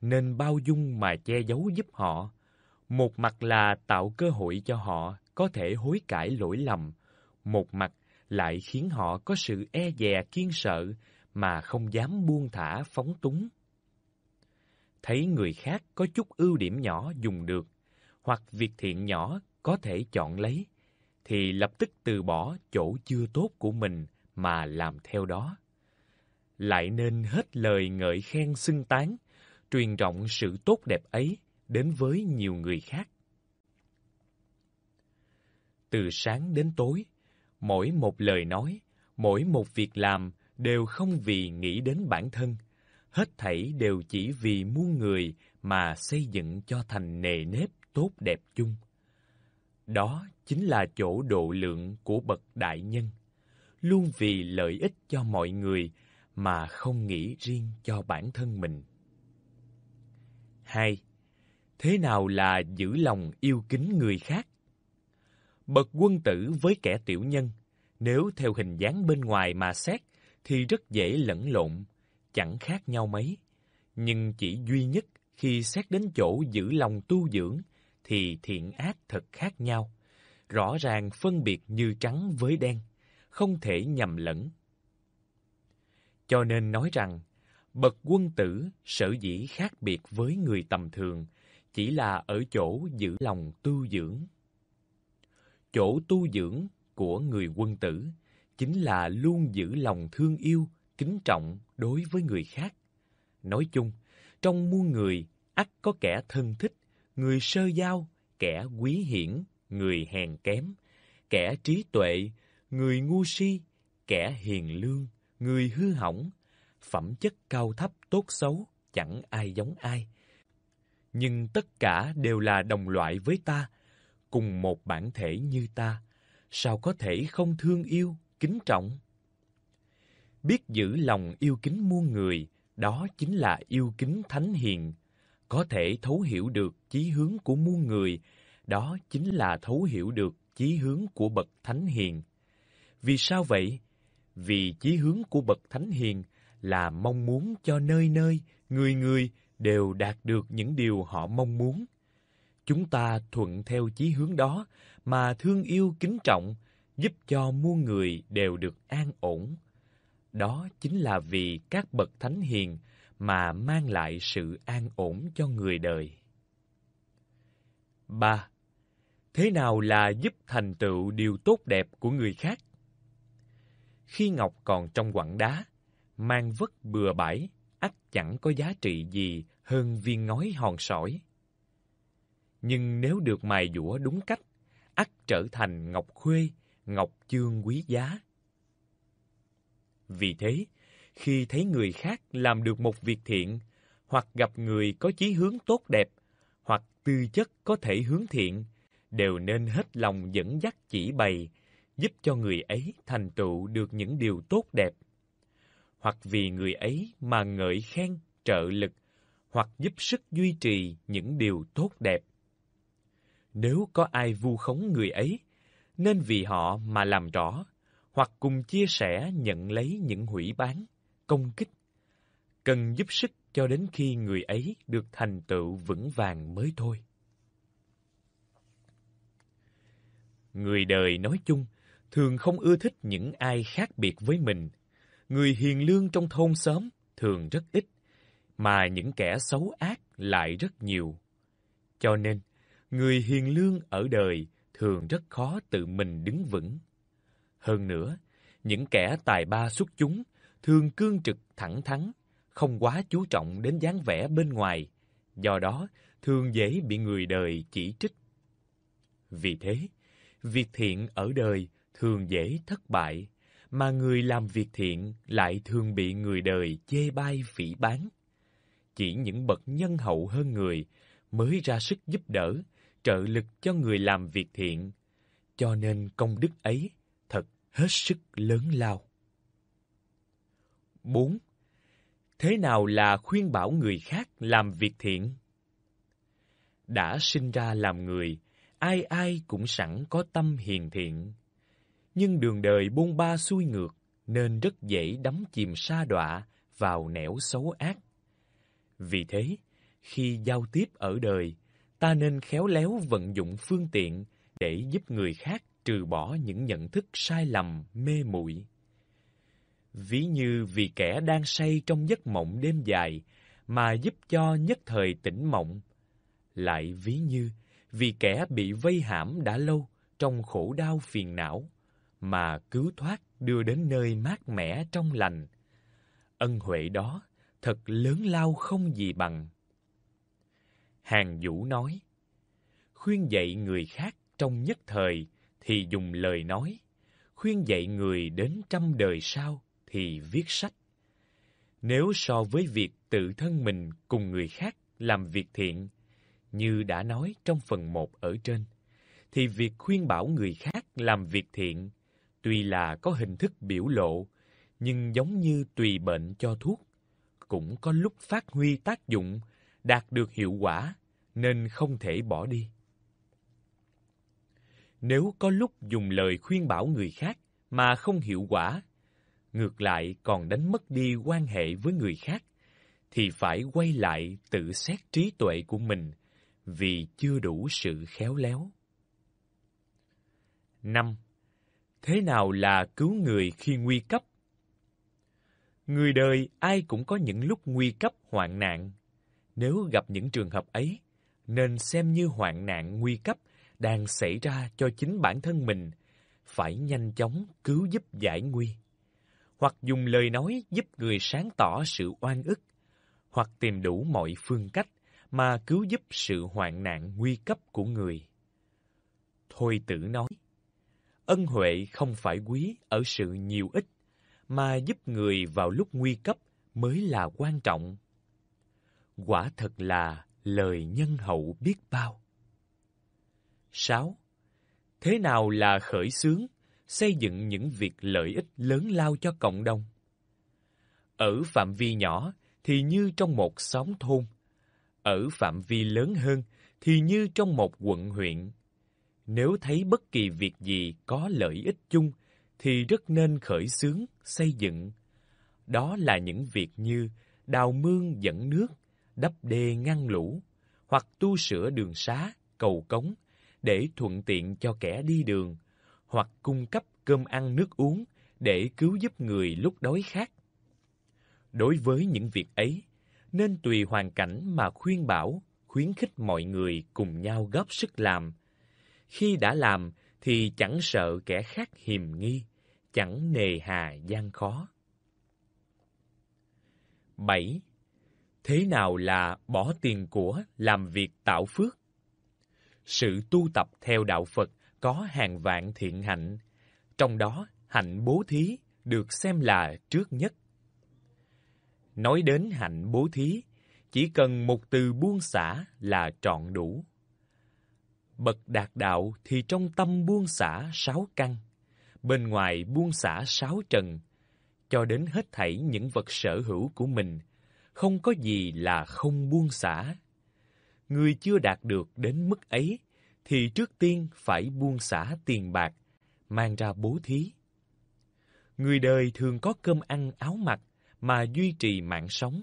nên bao dung mà che giấu giúp họ. Một mặt là tạo cơ hội cho họ có thể hối cải lỗi lầm, một mặt lại khiến họ có sự e dè kiên sợ mà không dám buông thả phóng túng. Thấy người khác có chút ưu điểm nhỏ dùng được, hoặc việc thiện nhỏ có thể chọn lấy, thì lập tức từ bỏ chỗ chưa tốt của mình mà làm theo đó. Lại nên hết lời ngợi khen xưng tán, truyền rộng sự tốt đẹp ấy đến với nhiều người khác. Từ sáng đến tối, mỗi một lời nói, mỗi một việc làm đều không vì nghĩ đến bản thân, hết thảy đều chỉ vì muôn người mà xây dựng cho thành nề nếp tốt đẹp chung. Đó chính là chỗ độ lượng của bậc đại nhân, luôn vì lợi ích cho mọi người mà không nghĩ riêng cho bản thân mình. hai Thế nào là giữ lòng yêu kính người khác? Bậc quân tử với kẻ tiểu nhân, nếu theo hình dáng bên ngoài mà xét thì rất dễ lẫn lộn, chẳng khác nhau mấy, nhưng chỉ duy nhất khi xét đến chỗ giữ lòng tu dưỡng thì thiện ác thật khác nhau rõ ràng phân biệt như trắng với đen, không thể nhầm lẫn. Cho nên nói rằng, bậc quân tử sở dĩ khác biệt với người tầm thường chỉ là ở chỗ giữ lòng tu dưỡng. Chỗ tu dưỡng của người quân tử chính là luôn giữ lòng thương yêu, kính trọng đối với người khác. Nói chung, trong muôn người, ắt có kẻ thân thích, người sơ giao, kẻ quý hiển, người hèn kém, kẻ trí tuệ, người ngu si, kẻ hiền lương, người hư hỏng, phẩm chất cao thấp tốt xấu chẳng ai giống ai. Nhưng tất cả đều là đồng loại với ta, cùng một bản thể như ta, sao có thể không thương yêu, kính trọng? Biết giữ lòng yêu kính muôn người, đó chính là yêu kính thánh hiền, có thể thấu hiểu được chí hướng của muôn người đó chính là thấu hiểu được chí hướng của bậc thánh hiền. Vì sao vậy? Vì chí hướng của bậc thánh hiền là mong muốn cho nơi nơi, người người đều đạt được những điều họ mong muốn. Chúng ta thuận theo chí hướng đó mà thương yêu kính trọng, giúp cho muôn người đều được an ổn. Đó chính là vì các bậc thánh hiền mà mang lại sự an ổn cho người đời. Ba thế nào là giúp thành tựu điều tốt đẹp của người khác. Khi ngọc còn trong quặng đá, mang vất bừa bãi, ắt chẳng có giá trị gì hơn viên ngói hòn sỏi. Nhưng nếu được mài dũa đúng cách, ắt trở thành ngọc khuê, ngọc chương quý giá. Vì thế, khi thấy người khác làm được một việc thiện, hoặc gặp người có chí hướng tốt đẹp, hoặc tư chất có thể hướng thiện, đều nên hết lòng dẫn dắt chỉ bày, giúp cho người ấy thành tựu được những điều tốt đẹp. Hoặc vì người ấy mà ngợi khen, trợ lực, hoặc giúp sức duy trì những điều tốt đẹp. Nếu có ai vu khống người ấy, nên vì họ mà làm rõ, hoặc cùng chia sẻ nhận lấy những hủy bán, công kích, cần giúp sức cho đến khi người ấy được thành tựu vững vàng mới thôi. người đời nói chung thường không ưa thích những ai khác biệt với mình. Người hiền lương trong thôn xóm thường rất ít, mà những kẻ xấu ác lại rất nhiều. Cho nên, người hiền lương ở đời thường rất khó tự mình đứng vững. Hơn nữa, những kẻ tài ba xuất chúng thường cương trực thẳng thắn, không quá chú trọng đến dáng vẻ bên ngoài, do đó thường dễ bị người đời chỉ trích. Vì thế, việc thiện ở đời thường dễ thất bại, mà người làm việc thiện lại thường bị người đời chê bai phỉ báng. Chỉ những bậc nhân hậu hơn người mới ra sức giúp đỡ, trợ lực cho người làm việc thiện, cho nên công đức ấy thật hết sức lớn lao. 4. Thế nào là khuyên bảo người khác làm việc thiện? Đã sinh ra làm người, ai ai cũng sẵn có tâm hiền thiện. Nhưng đường đời bôn ba xuôi ngược nên rất dễ đắm chìm sa đọa vào nẻo xấu ác. Vì thế, khi giao tiếp ở đời, ta nên khéo léo vận dụng phương tiện để giúp người khác trừ bỏ những nhận thức sai lầm, mê muội. Ví như vì kẻ đang say trong giấc mộng đêm dài mà giúp cho nhất thời tỉnh mộng, lại ví như vì kẻ bị vây hãm đã lâu trong khổ đau phiền não mà cứu thoát đưa đến nơi mát mẻ trong lành. Ân huệ đó thật lớn lao không gì bằng. Hàng Vũ nói, khuyên dạy người khác trong nhất thời thì dùng lời nói, khuyên dạy người đến trăm đời sau thì viết sách. Nếu so với việc tự thân mình cùng người khác làm việc thiện, như đã nói trong phần 1 ở trên, thì việc khuyên bảo người khác làm việc thiện, tuy là có hình thức biểu lộ, nhưng giống như tùy bệnh cho thuốc, cũng có lúc phát huy tác dụng, đạt được hiệu quả, nên không thể bỏ đi. Nếu có lúc dùng lời khuyên bảo người khác mà không hiệu quả, ngược lại còn đánh mất đi quan hệ với người khác, thì phải quay lại tự xét trí tuệ của mình vì chưa đủ sự khéo léo. 5. Thế nào là cứu người khi nguy cấp? Người đời ai cũng có những lúc nguy cấp hoạn nạn. Nếu gặp những trường hợp ấy, nên xem như hoạn nạn nguy cấp đang xảy ra cho chính bản thân mình, phải nhanh chóng cứu giúp giải nguy. Hoặc dùng lời nói giúp người sáng tỏ sự oan ức, hoặc tìm đủ mọi phương cách mà cứu giúp sự hoạn nạn nguy cấp của người. Thôi tử nói, ân huệ không phải quý ở sự nhiều ít, mà giúp người vào lúc nguy cấp mới là quan trọng. Quả thật là lời nhân hậu biết bao. 6. Thế nào là khởi xướng, xây dựng những việc lợi ích lớn lao cho cộng đồng? Ở phạm vi nhỏ thì như trong một xóm thôn, ở phạm vi lớn hơn thì như trong một quận huyện. Nếu thấy bất kỳ việc gì có lợi ích chung thì rất nên khởi xướng, xây dựng. Đó là những việc như đào mương dẫn nước, đắp đê ngăn lũ, hoặc tu sửa đường xá, cầu cống để thuận tiện cho kẻ đi đường, hoặc cung cấp cơm ăn nước uống để cứu giúp người lúc đói khát. Đối với những việc ấy, nên tùy hoàn cảnh mà khuyên bảo, khuyến khích mọi người cùng nhau góp sức làm. Khi đã làm thì chẳng sợ kẻ khác hiềm nghi, chẳng nề hà gian khó. 7. Thế nào là bỏ tiền của làm việc tạo phước? Sự tu tập theo đạo Phật có hàng vạn thiện hạnh, trong đó hạnh bố thí được xem là trước nhất. Nói đến hạnh bố thí, chỉ cần một từ buông xả là trọn đủ. Bậc đạt đạo thì trong tâm buông xả sáu căn, bên ngoài buông xả sáu trần, cho đến hết thảy những vật sở hữu của mình, không có gì là không buông xả. Người chưa đạt được đến mức ấy thì trước tiên phải buông xả tiền bạc, mang ra bố thí. Người đời thường có cơm ăn áo mặc, mà duy trì mạng sống,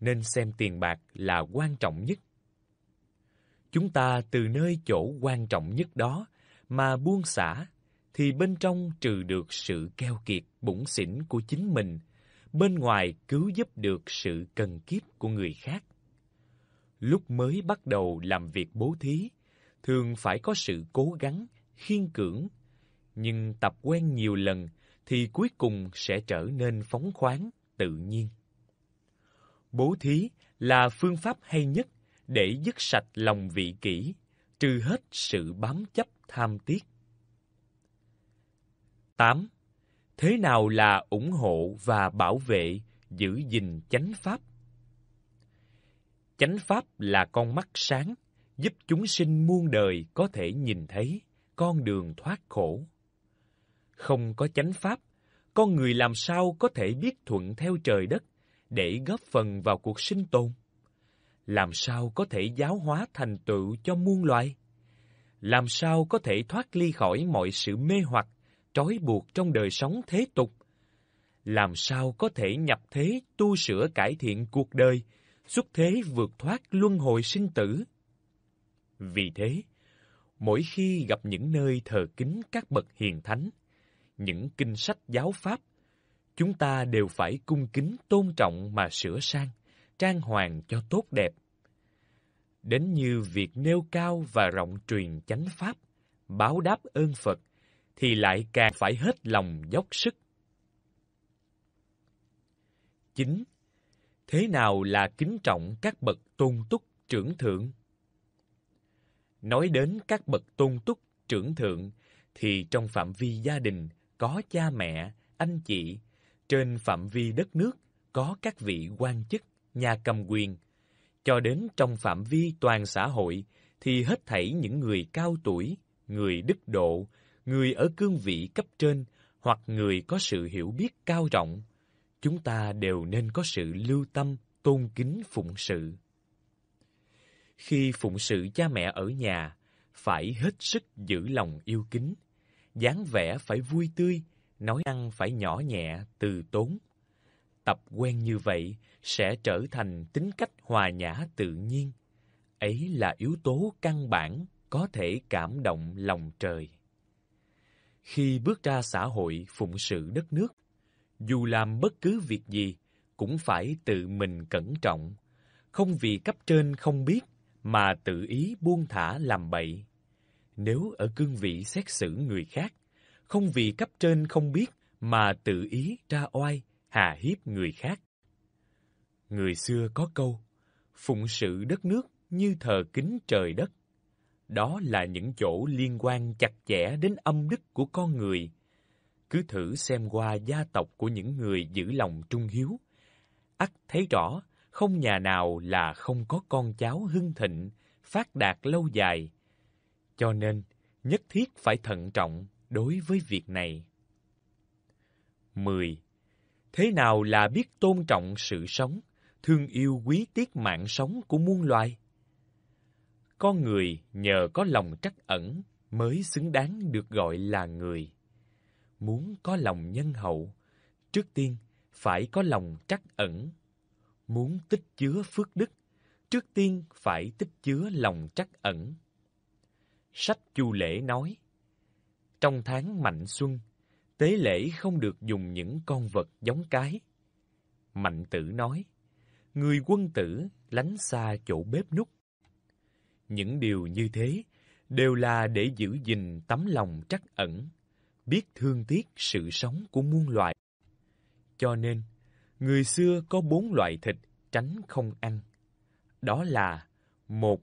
nên xem tiền bạc là quan trọng nhất. Chúng ta từ nơi chỗ quan trọng nhất đó mà buông xả, thì bên trong trừ được sự keo kiệt bủn xỉn của chính mình, bên ngoài cứu giúp được sự cần kiếp của người khác. Lúc mới bắt đầu làm việc bố thí, thường phải có sự cố gắng, khiên cưỡng, nhưng tập quen nhiều lần thì cuối cùng sẽ trở nên phóng khoáng, tự nhiên. Bố thí là phương pháp hay nhất để dứt sạch lòng vị kỷ, trừ hết sự bám chấp tham tiếc. 8. Thế nào là ủng hộ và bảo vệ, giữ gìn chánh pháp? Chánh pháp là con mắt sáng, giúp chúng sinh muôn đời có thể nhìn thấy con đường thoát khổ. Không có chánh pháp con người làm sao có thể biết thuận theo trời đất để góp phần vào cuộc sinh tồn? Làm sao có thể giáo hóa thành tựu cho muôn loài? Làm sao có thể thoát ly khỏi mọi sự mê hoặc, trói buộc trong đời sống thế tục? Làm sao có thể nhập thế tu sửa cải thiện cuộc đời, xuất thế vượt thoát luân hồi sinh tử? Vì thế, mỗi khi gặp những nơi thờ kính các bậc hiền thánh, những kinh sách giáo pháp, chúng ta đều phải cung kính tôn trọng mà sửa sang, trang hoàng cho tốt đẹp. Đến như việc nêu cao và rộng truyền chánh pháp, báo đáp ơn Phật, thì lại càng phải hết lòng dốc sức. chính Thế nào là kính trọng các bậc tôn túc trưởng thượng? Nói đến các bậc tôn túc trưởng thượng thì trong phạm vi gia đình có cha mẹ, anh chị, trên phạm vi đất nước có các vị quan chức, nhà cầm quyền, cho đến trong phạm vi toàn xã hội thì hết thảy những người cao tuổi, người đức độ, người ở cương vị cấp trên hoặc người có sự hiểu biết cao rộng, chúng ta đều nên có sự lưu tâm, tôn kính phụng sự. Khi phụng sự cha mẹ ở nhà, phải hết sức giữ lòng yêu kính, dáng vẻ phải vui tươi, nói năng phải nhỏ nhẹ, từ tốn. Tập quen như vậy sẽ trở thành tính cách hòa nhã tự nhiên. Ấy là yếu tố căn bản có thể cảm động lòng trời. Khi bước ra xã hội phụng sự đất nước, dù làm bất cứ việc gì cũng phải tự mình cẩn trọng, không vì cấp trên không biết mà tự ý buông thả làm bậy nếu ở cương vị xét xử người khác, không vì cấp trên không biết mà tự ý ra oai, hà hiếp người khác. Người xưa có câu, phụng sự đất nước như thờ kính trời đất. Đó là những chỗ liên quan chặt chẽ đến âm đức của con người. Cứ thử xem qua gia tộc của những người giữ lòng trung hiếu. ắt thấy rõ, không nhà nào là không có con cháu hưng thịnh, phát đạt lâu dài, cho nên, nhất thiết phải thận trọng đối với việc này. 10. Thế nào là biết tôn trọng sự sống, thương yêu quý tiết mạng sống của muôn loài? Con người nhờ có lòng trắc ẩn mới xứng đáng được gọi là người. Muốn có lòng nhân hậu, trước tiên phải có lòng trắc ẩn. Muốn tích chứa phước đức, trước tiên phải tích chứa lòng trắc ẩn. Sách Chu Lễ nói, Trong tháng Mạnh Xuân, tế lễ không được dùng những con vật giống cái. Mạnh tử nói, người quân tử lánh xa chỗ bếp nút. Những điều như thế đều là để giữ gìn tấm lòng trắc ẩn, biết thương tiếc sự sống của muôn loài. Cho nên, người xưa có bốn loại thịt tránh không ăn. Đó là một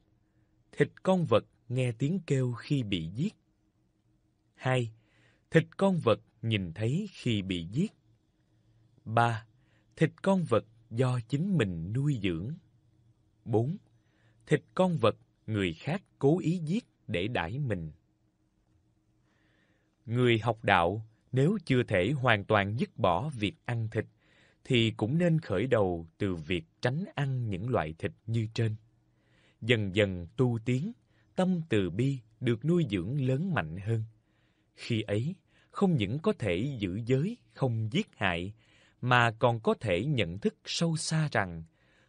Thịt con vật nghe tiếng kêu khi bị giết. 2. Thịt con vật nhìn thấy khi bị giết. 3. Thịt con vật do chính mình nuôi dưỡng. 4. Thịt con vật người khác cố ý giết để đãi mình. Người học đạo nếu chưa thể hoàn toàn dứt bỏ việc ăn thịt thì cũng nên khởi đầu từ việc tránh ăn những loại thịt như trên. Dần dần tu tiến tâm từ bi được nuôi dưỡng lớn mạnh hơn. Khi ấy, không những có thể giữ giới, không giết hại, mà còn có thể nhận thức sâu xa rằng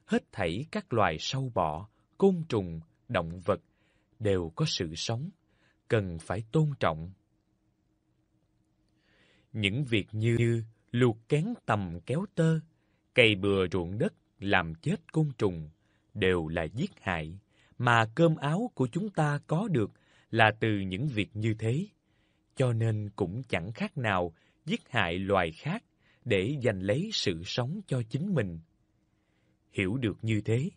hết thảy các loài sâu bọ, côn trùng, động vật đều có sự sống, cần phải tôn trọng. Những việc như luộc kén tầm kéo tơ, cày bừa ruộng đất làm chết côn trùng đều là giết hại mà cơm áo của chúng ta có được là từ những việc như thế. Cho nên cũng chẳng khác nào giết hại loài khác để giành lấy sự sống cho chính mình. Hiểu được như thế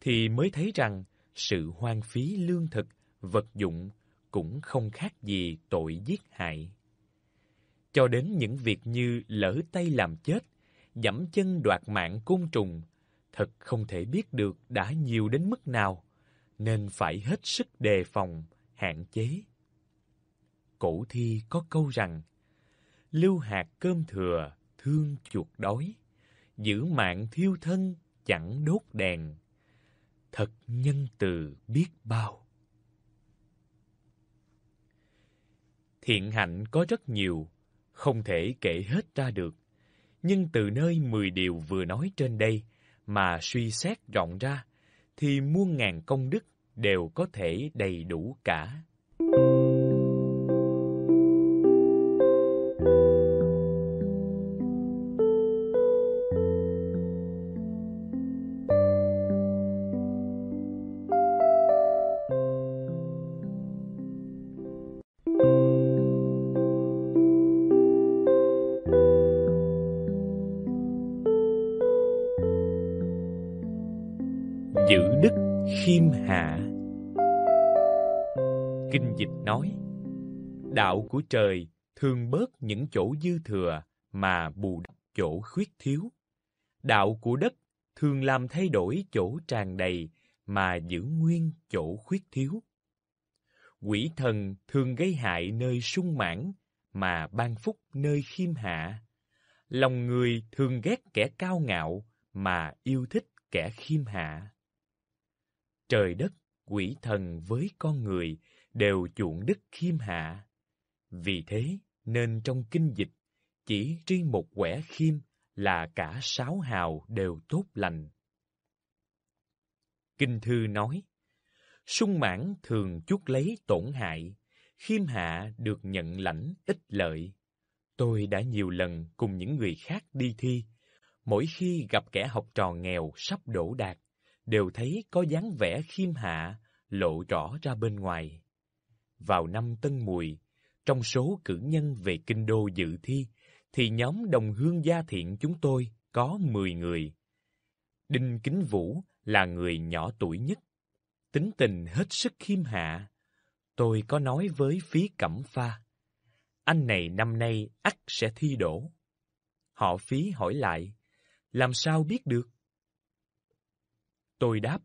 thì mới thấy rằng sự hoang phí lương thực, vật dụng cũng không khác gì tội giết hại. Cho đến những việc như lỡ tay làm chết, dẫm chân đoạt mạng côn trùng, thật không thể biết được đã nhiều đến mức nào nên phải hết sức đề phòng, hạn chế. Cổ thi có câu rằng, lưu hạt cơm thừa, thương chuột đói, giữ mạng thiêu thân, chẳng đốt đèn. Thật nhân từ biết bao. Thiện hạnh có rất nhiều, không thể kể hết ra được. Nhưng từ nơi 10 điều vừa nói trên đây mà suy xét rộng ra, thì muôn ngàn công đức đều có thể đầy đủ cả. của trời thường bớt những chỗ dư thừa mà bù đắp chỗ khuyết thiếu. Đạo của đất thường làm thay đổi chỗ tràn đầy mà giữ nguyên chỗ khuyết thiếu. Quỷ thần thường gây hại nơi sung mãn mà ban phúc nơi khiêm hạ. Lòng người thường ghét kẻ cao ngạo mà yêu thích kẻ khiêm hạ. Trời đất, quỷ thần với con người đều chuộng đức khiêm hạ. Vì thế nên trong kinh dịch, chỉ riêng một quẻ khiêm là cả sáu hào đều tốt lành. Kinh thư nói, sung mãn thường chút lấy tổn hại, khiêm hạ được nhận lãnh ích lợi. Tôi đã nhiều lần cùng những người khác đi thi, mỗi khi gặp kẻ học trò nghèo sắp đổ đạt, đều thấy có dáng vẻ khiêm hạ lộ rõ ra bên ngoài. Vào năm Tân Mùi, trong số cử nhân về kinh đô dự thi, thì nhóm đồng hương gia thiện chúng tôi có 10 người. Đinh Kính Vũ là người nhỏ tuổi nhất, tính tình hết sức khiêm hạ. Tôi có nói với phí cẩm pha, anh này năm nay ắt sẽ thi đổ. Họ phí hỏi lại, làm sao biết được? Tôi đáp,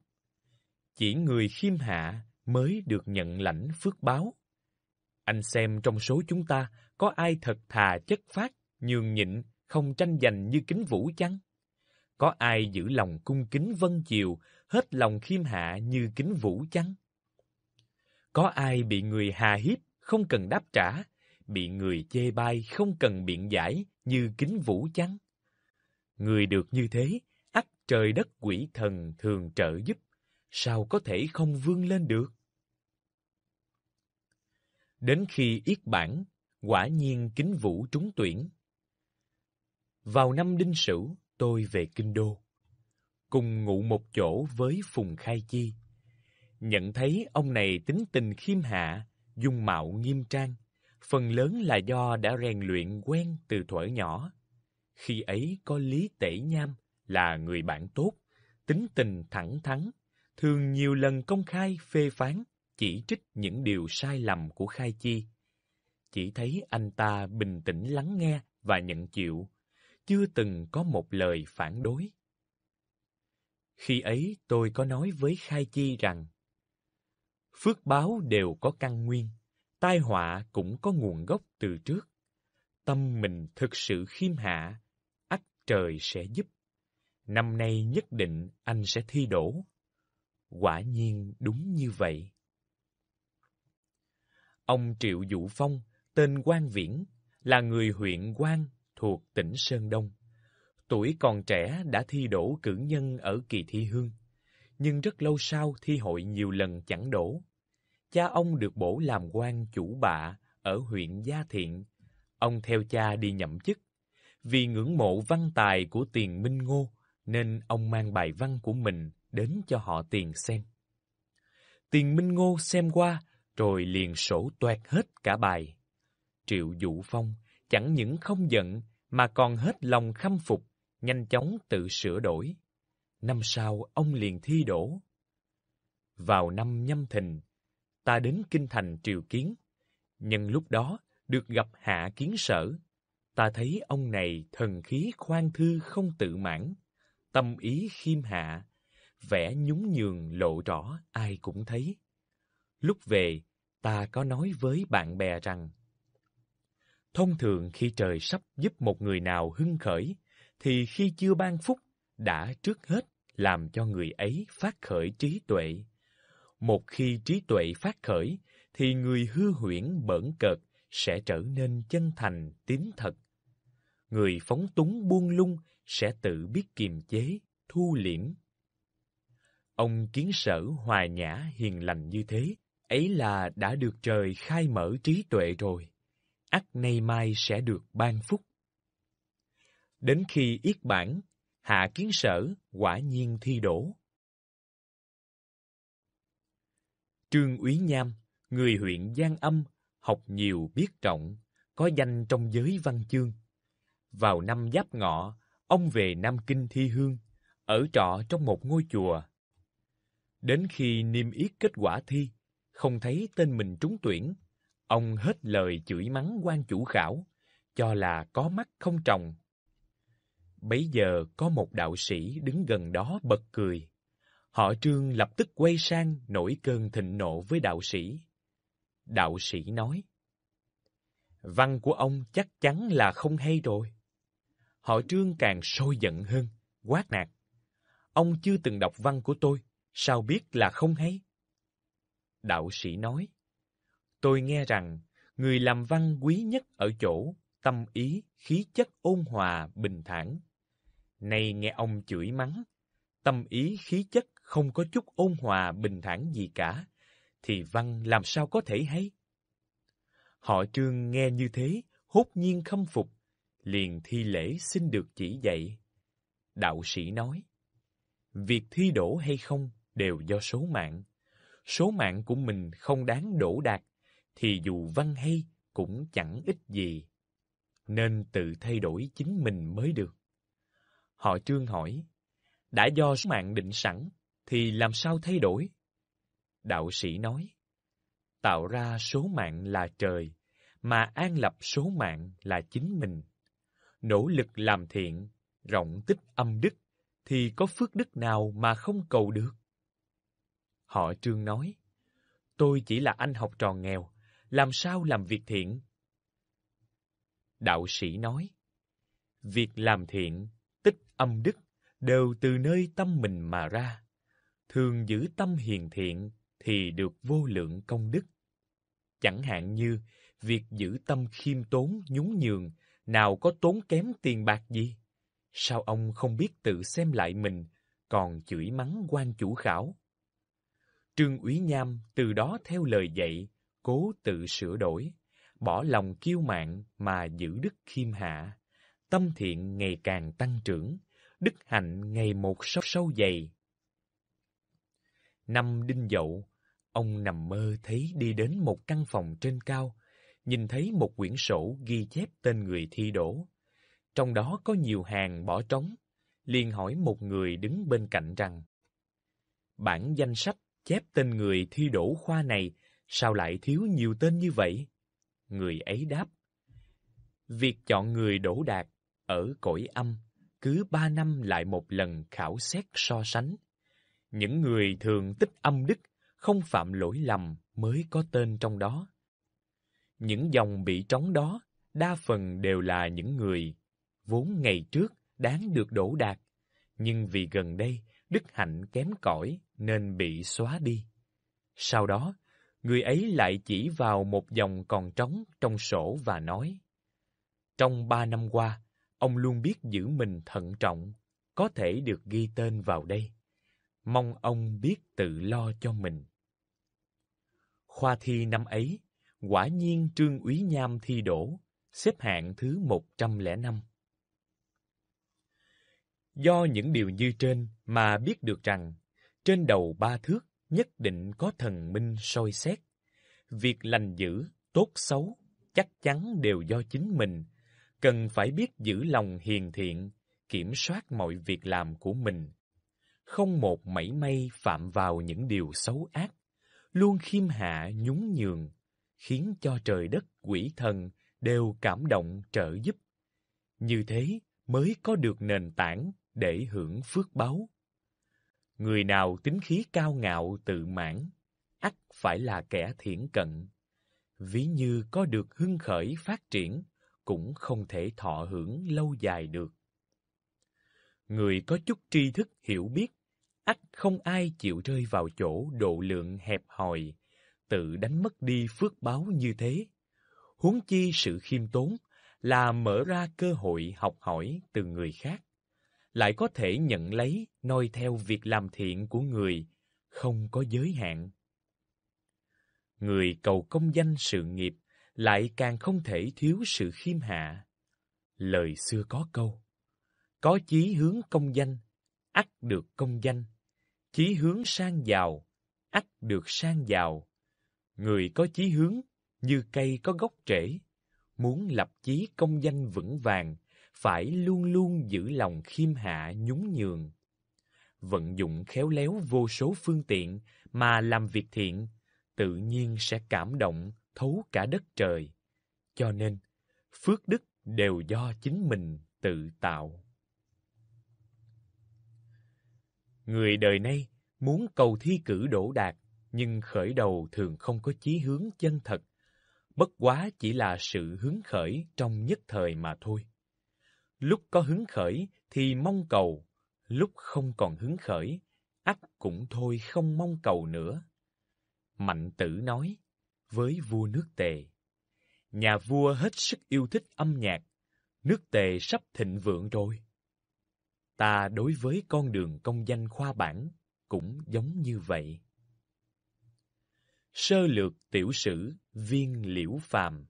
chỉ người khiêm hạ mới được nhận lãnh phước báo. Anh xem trong số chúng ta có ai thật thà chất phát, nhường nhịn, không tranh giành như kính vũ chăng? Có ai giữ lòng cung kính vân chiều, hết lòng khiêm hạ như kính vũ chăng? Có ai bị người hà hiếp, không cần đáp trả, bị người chê bai, không cần biện giải như kính vũ chăng? Người được như thế, ắt trời đất quỷ thần thường trợ giúp, sao có thể không vươn lên được? Đến khi yết bản, quả nhiên kính vũ trúng tuyển. Vào năm đinh sửu, tôi về kinh đô. Cùng ngủ một chỗ với Phùng Khai Chi. Nhận thấy ông này tính tình khiêm hạ, dung mạo nghiêm trang, phần lớn là do đã rèn luyện quen từ thuở nhỏ. Khi ấy có Lý Tể Nham là người bạn tốt, tính tình thẳng thắn, thường nhiều lần công khai phê phán, chỉ trích những điều sai lầm của Khai Chi. Chỉ thấy anh ta bình tĩnh lắng nghe và nhận chịu, chưa từng có một lời phản đối. Khi ấy tôi có nói với Khai Chi rằng, Phước báo đều có căn nguyên, tai họa cũng có nguồn gốc từ trước. Tâm mình thực sự khiêm hạ, ắt trời sẽ giúp. Năm nay nhất định anh sẽ thi đổ. Quả nhiên đúng như vậy. Ông Triệu vũ Phong, tên Quan Viễn, là người huyện Quan thuộc tỉnh Sơn Đông. Tuổi còn trẻ đã thi đỗ cử nhân ở kỳ thi hương, nhưng rất lâu sau thi hội nhiều lần chẳng đổ. Cha ông được bổ làm quan chủ bạ ở huyện Gia Thiện. Ông theo cha đi nhậm chức. Vì ngưỡng mộ văn tài của tiền Minh Ngô, nên ông mang bài văn của mình đến cho họ tiền xem. Tiền Minh Ngô xem qua rồi liền sổ toẹt hết cả bài. Triệu Dụ Phong chẳng những không giận mà còn hết lòng khâm phục, nhanh chóng tự sửa đổi. Năm sau ông liền thi đổ. Vào năm nhâm thìn, ta đến kinh thành Triều Kiến. Nhân lúc đó được gặp Hạ Kiến Sở, ta thấy ông này thần khí khoan thư không tự mãn, tâm ý khiêm hạ, vẻ nhún nhường lộ rõ ai cũng thấy. Lúc về, ta có nói với bạn bè rằng Thông thường khi trời sắp giúp một người nào hưng khởi, thì khi chưa ban phúc, đã trước hết làm cho người ấy phát khởi trí tuệ. Một khi trí tuệ phát khởi, thì người hư huyễn bẩn cợt sẽ trở nên chân thành, tín thật. Người phóng túng buông lung sẽ tự biết kiềm chế, thu liễm. Ông kiến sở hòa nhã hiền lành như thế, ấy là đã được trời khai mở trí tuệ rồi, ắt nay mai sẽ được ban phúc. Đến khi yết bản, hạ kiến sở, quả nhiên thi đổ. Trương Úy Nham, người huyện Giang Âm, học nhiều biết trọng, có danh trong giới văn chương. Vào năm Giáp Ngọ, ông về Nam Kinh thi hương, ở trọ trong một ngôi chùa. Đến khi niêm yết kết quả thi, không thấy tên mình trúng tuyển, ông hết lời chửi mắng quan chủ khảo, cho là có mắt không trồng. Bấy giờ có một đạo sĩ đứng gần đó bật cười. Họ trương lập tức quay sang nổi cơn thịnh nộ với đạo sĩ. Đạo sĩ nói, Văn của ông chắc chắn là không hay rồi. Họ trương càng sôi giận hơn, quát nạt. Ông chưa từng đọc văn của tôi, sao biết là không hay? đạo sĩ nói, Tôi nghe rằng, người làm văn quý nhất ở chỗ, tâm ý, khí chất ôn hòa, bình thản. Nay nghe ông chửi mắng, tâm ý, khí chất không có chút ôn hòa, bình thản gì cả, thì văn làm sao có thể hay? Họ trương nghe như thế, hốt nhiên khâm phục, liền thi lễ xin được chỉ dạy. Đạo sĩ nói, việc thi đổ hay không đều do số mạng số mạng của mình không đáng đổ đạt, thì dù văn hay cũng chẳng ích gì. Nên tự thay đổi chính mình mới được. Họ trương hỏi, đã do số mạng định sẵn, thì làm sao thay đổi? Đạo sĩ nói, tạo ra số mạng là trời, mà an lập số mạng là chính mình. Nỗ lực làm thiện, rộng tích âm đức, thì có phước đức nào mà không cầu được? Họ trương nói, tôi chỉ là anh học trò nghèo, làm sao làm việc thiện? Đạo sĩ nói, việc làm thiện, tích âm đức, đều từ nơi tâm mình mà ra. Thường giữ tâm hiền thiện thì được vô lượng công đức. Chẳng hạn như việc giữ tâm khiêm tốn, nhún nhường, nào có tốn kém tiền bạc gì? Sao ông không biết tự xem lại mình, còn chửi mắng quan chủ khảo? Trương Úy Nham từ đó theo lời dạy, cố tự sửa đổi, bỏ lòng kiêu mạn mà giữ đức khiêm hạ. Tâm thiện ngày càng tăng trưởng, đức hạnh ngày một sâu sâu dày. Năm đinh dậu, ông nằm mơ thấy đi đến một căn phòng trên cao, nhìn thấy một quyển sổ ghi chép tên người thi đổ. Trong đó có nhiều hàng bỏ trống, liền hỏi một người đứng bên cạnh rằng Bản danh sách chép tên người thi đổ khoa này, sao lại thiếu nhiều tên như vậy? Người ấy đáp, việc chọn người đổ đạt ở cõi âm cứ ba năm lại một lần khảo xét so sánh. Những người thường tích âm đức, không phạm lỗi lầm mới có tên trong đó. Những dòng bị trống đó, đa phần đều là những người vốn ngày trước đáng được đổ đạt, nhưng vì gần đây đức hạnh kém cỏi nên bị xóa đi. Sau đó, người ấy lại chỉ vào một dòng còn trống trong sổ và nói Trong ba năm qua, ông luôn biết giữ mình thận trọng, có thể được ghi tên vào đây. Mong ông biết tự lo cho mình. Khoa thi năm ấy, quả nhiên Trương Úy Nham thi đổ, xếp hạng thứ 105. Do những điều như trên mà biết được rằng trên đầu ba thước nhất định có thần minh soi xét. Việc lành dữ, tốt xấu chắc chắn đều do chính mình, cần phải biết giữ lòng hiền thiện, kiểm soát mọi việc làm của mình, không một mảy may phạm vào những điều xấu ác, luôn khiêm hạ nhún nhường, khiến cho trời đất quỷ thần đều cảm động trợ giúp. Như thế mới có được nền tảng để hưởng phước báo. Người nào tính khí cao ngạo tự mãn, ắt phải là kẻ thiển cận. Ví như có được hưng khởi phát triển, cũng không thể thọ hưởng lâu dài được. Người có chút tri thức hiểu biết, ắt không ai chịu rơi vào chỗ độ lượng hẹp hòi, tự đánh mất đi phước báo như thế. Huống chi sự khiêm tốn là mở ra cơ hội học hỏi từ người khác lại có thể nhận lấy noi theo việc làm thiện của người, không có giới hạn. Người cầu công danh sự nghiệp lại càng không thể thiếu sự khiêm hạ. Lời xưa có câu, có chí hướng công danh, ắt được công danh, chí hướng sang giàu, ắt được sang giàu. Người có chí hướng như cây có gốc rễ, muốn lập chí công danh vững vàng, phải luôn luôn giữ lòng khiêm hạ nhún nhường. Vận dụng khéo léo vô số phương tiện mà làm việc thiện, tự nhiên sẽ cảm động thấu cả đất trời. Cho nên, phước đức đều do chính mình tự tạo. Người đời nay muốn cầu thi cử đỗ đạt, nhưng khởi đầu thường không có chí hướng chân thật, bất quá chỉ là sự hứng khởi trong nhất thời mà thôi. Lúc có hứng khởi thì mong cầu, lúc không còn hứng khởi, ắt cũng thôi không mong cầu nữa. Mạnh tử nói, với vua nước tề. Nhà vua hết sức yêu thích âm nhạc, nước tề sắp thịnh vượng rồi. Ta đối với con đường công danh khoa bản cũng giống như vậy. Sơ lược tiểu sử viên liễu phàm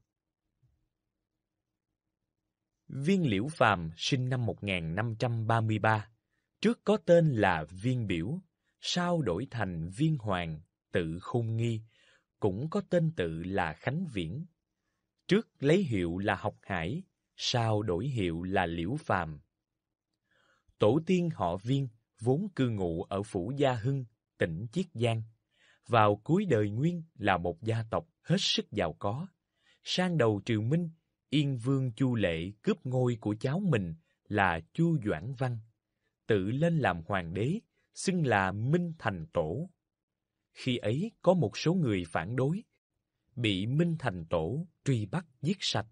Viên Liễu Phàm sinh năm 1533, trước có tên là Viên Biểu, sau đổi thành Viên Hoàng, tự khung Nghi, cũng có tên tự là Khánh Viễn. Trước lấy hiệu là Học Hải, sau đổi hiệu là Liễu Phàm. Tổ tiên họ Viên vốn cư ngụ ở phủ Gia Hưng, tỉnh Chiết Giang. Vào cuối đời Nguyên là một gia tộc hết sức giàu có. Sang đầu Triều Minh Yên Vương Chu Lệ cướp ngôi của cháu mình là Chu Doãn Văn, tự lên làm hoàng đế, xưng là Minh Thành Tổ. Khi ấy có một số người phản đối, bị Minh Thành Tổ truy bắt giết sạch.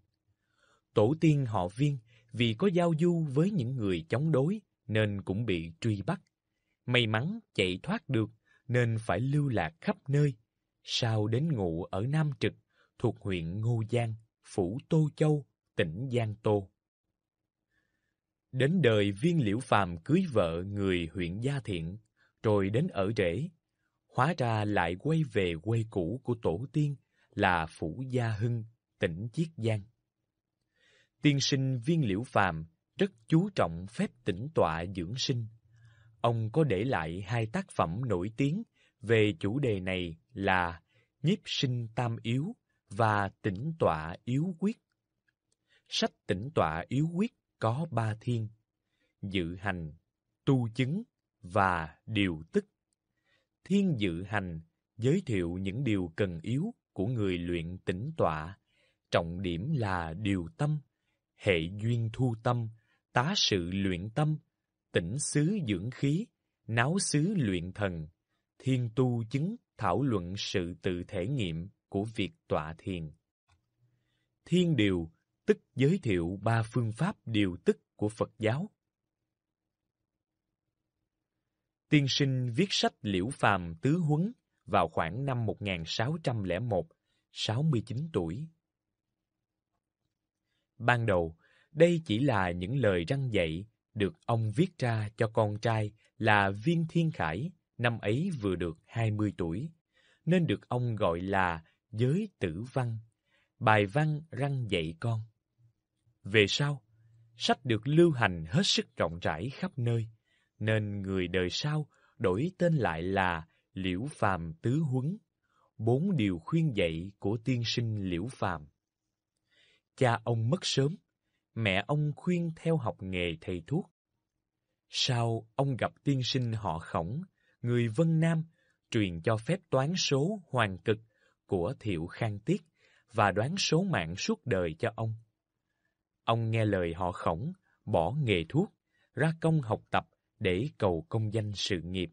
Tổ tiên họ Viên vì có giao du với những người chống đối nên cũng bị truy bắt. May mắn chạy thoát được nên phải lưu lạc khắp nơi, sau đến ngụ ở Nam Trực thuộc huyện Ngô Giang phủ Tô Châu, tỉnh Giang Tô. Đến đời viên liễu phàm cưới vợ người huyện Gia Thiện, rồi đến ở rễ, hóa ra lại quay về quê cũ của tổ tiên là Phủ Gia Hưng, tỉnh Chiết Giang. Tiên sinh viên liễu phàm rất chú trọng phép tĩnh tọa dưỡng sinh. Ông có để lại hai tác phẩm nổi tiếng về chủ đề này là Nhiếp sinh tam yếu và tĩnh tọa yếu quyết. Sách tĩnh tọa yếu quyết có ba thiên, dự hành, tu chứng và điều tức. Thiên dự hành giới thiệu những điều cần yếu của người luyện tĩnh tọa, trọng điểm là điều tâm, hệ duyên thu tâm, tá sự luyện tâm, tĩnh xứ dưỡng khí, náo xứ luyện thần, thiên tu chứng thảo luận sự tự thể nghiệm, của việc tọa thiền. Thiên điều tức giới thiệu ba phương pháp điều tức của Phật giáo. Tiên sinh viết sách Liễu Phàm Tứ Huấn vào khoảng năm 1601, 69 tuổi. Ban đầu, đây chỉ là những lời răng dạy được ông viết ra cho con trai là Viên Thiên Khải, năm ấy vừa được 20 tuổi, nên được ông gọi là giới tử văn, bài văn răng dạy con. Về sau, sách được lưu hành hết sức rộng rãi khắp nơi, nên người đời sau đổi tên lại là Liễu Phàm Tứ Huấn, bốn điều khuyên dạy của tiên sinh Liễu Phàm. Cha ông mất sớm, mẹ ông khuyên theo học nghề thầy thuốc. Sau, ông gặp tiên sinh họ khổng, người Vân Nam, truyền cho phép toán số, hoàng cực của Thiệu Khang Tiết và đoán số mạng suốt đời cho ông. Ông nghe lời họ khổng, bỏ nghề thuốc, ra công học tập để cầu công danh sự nghiệp.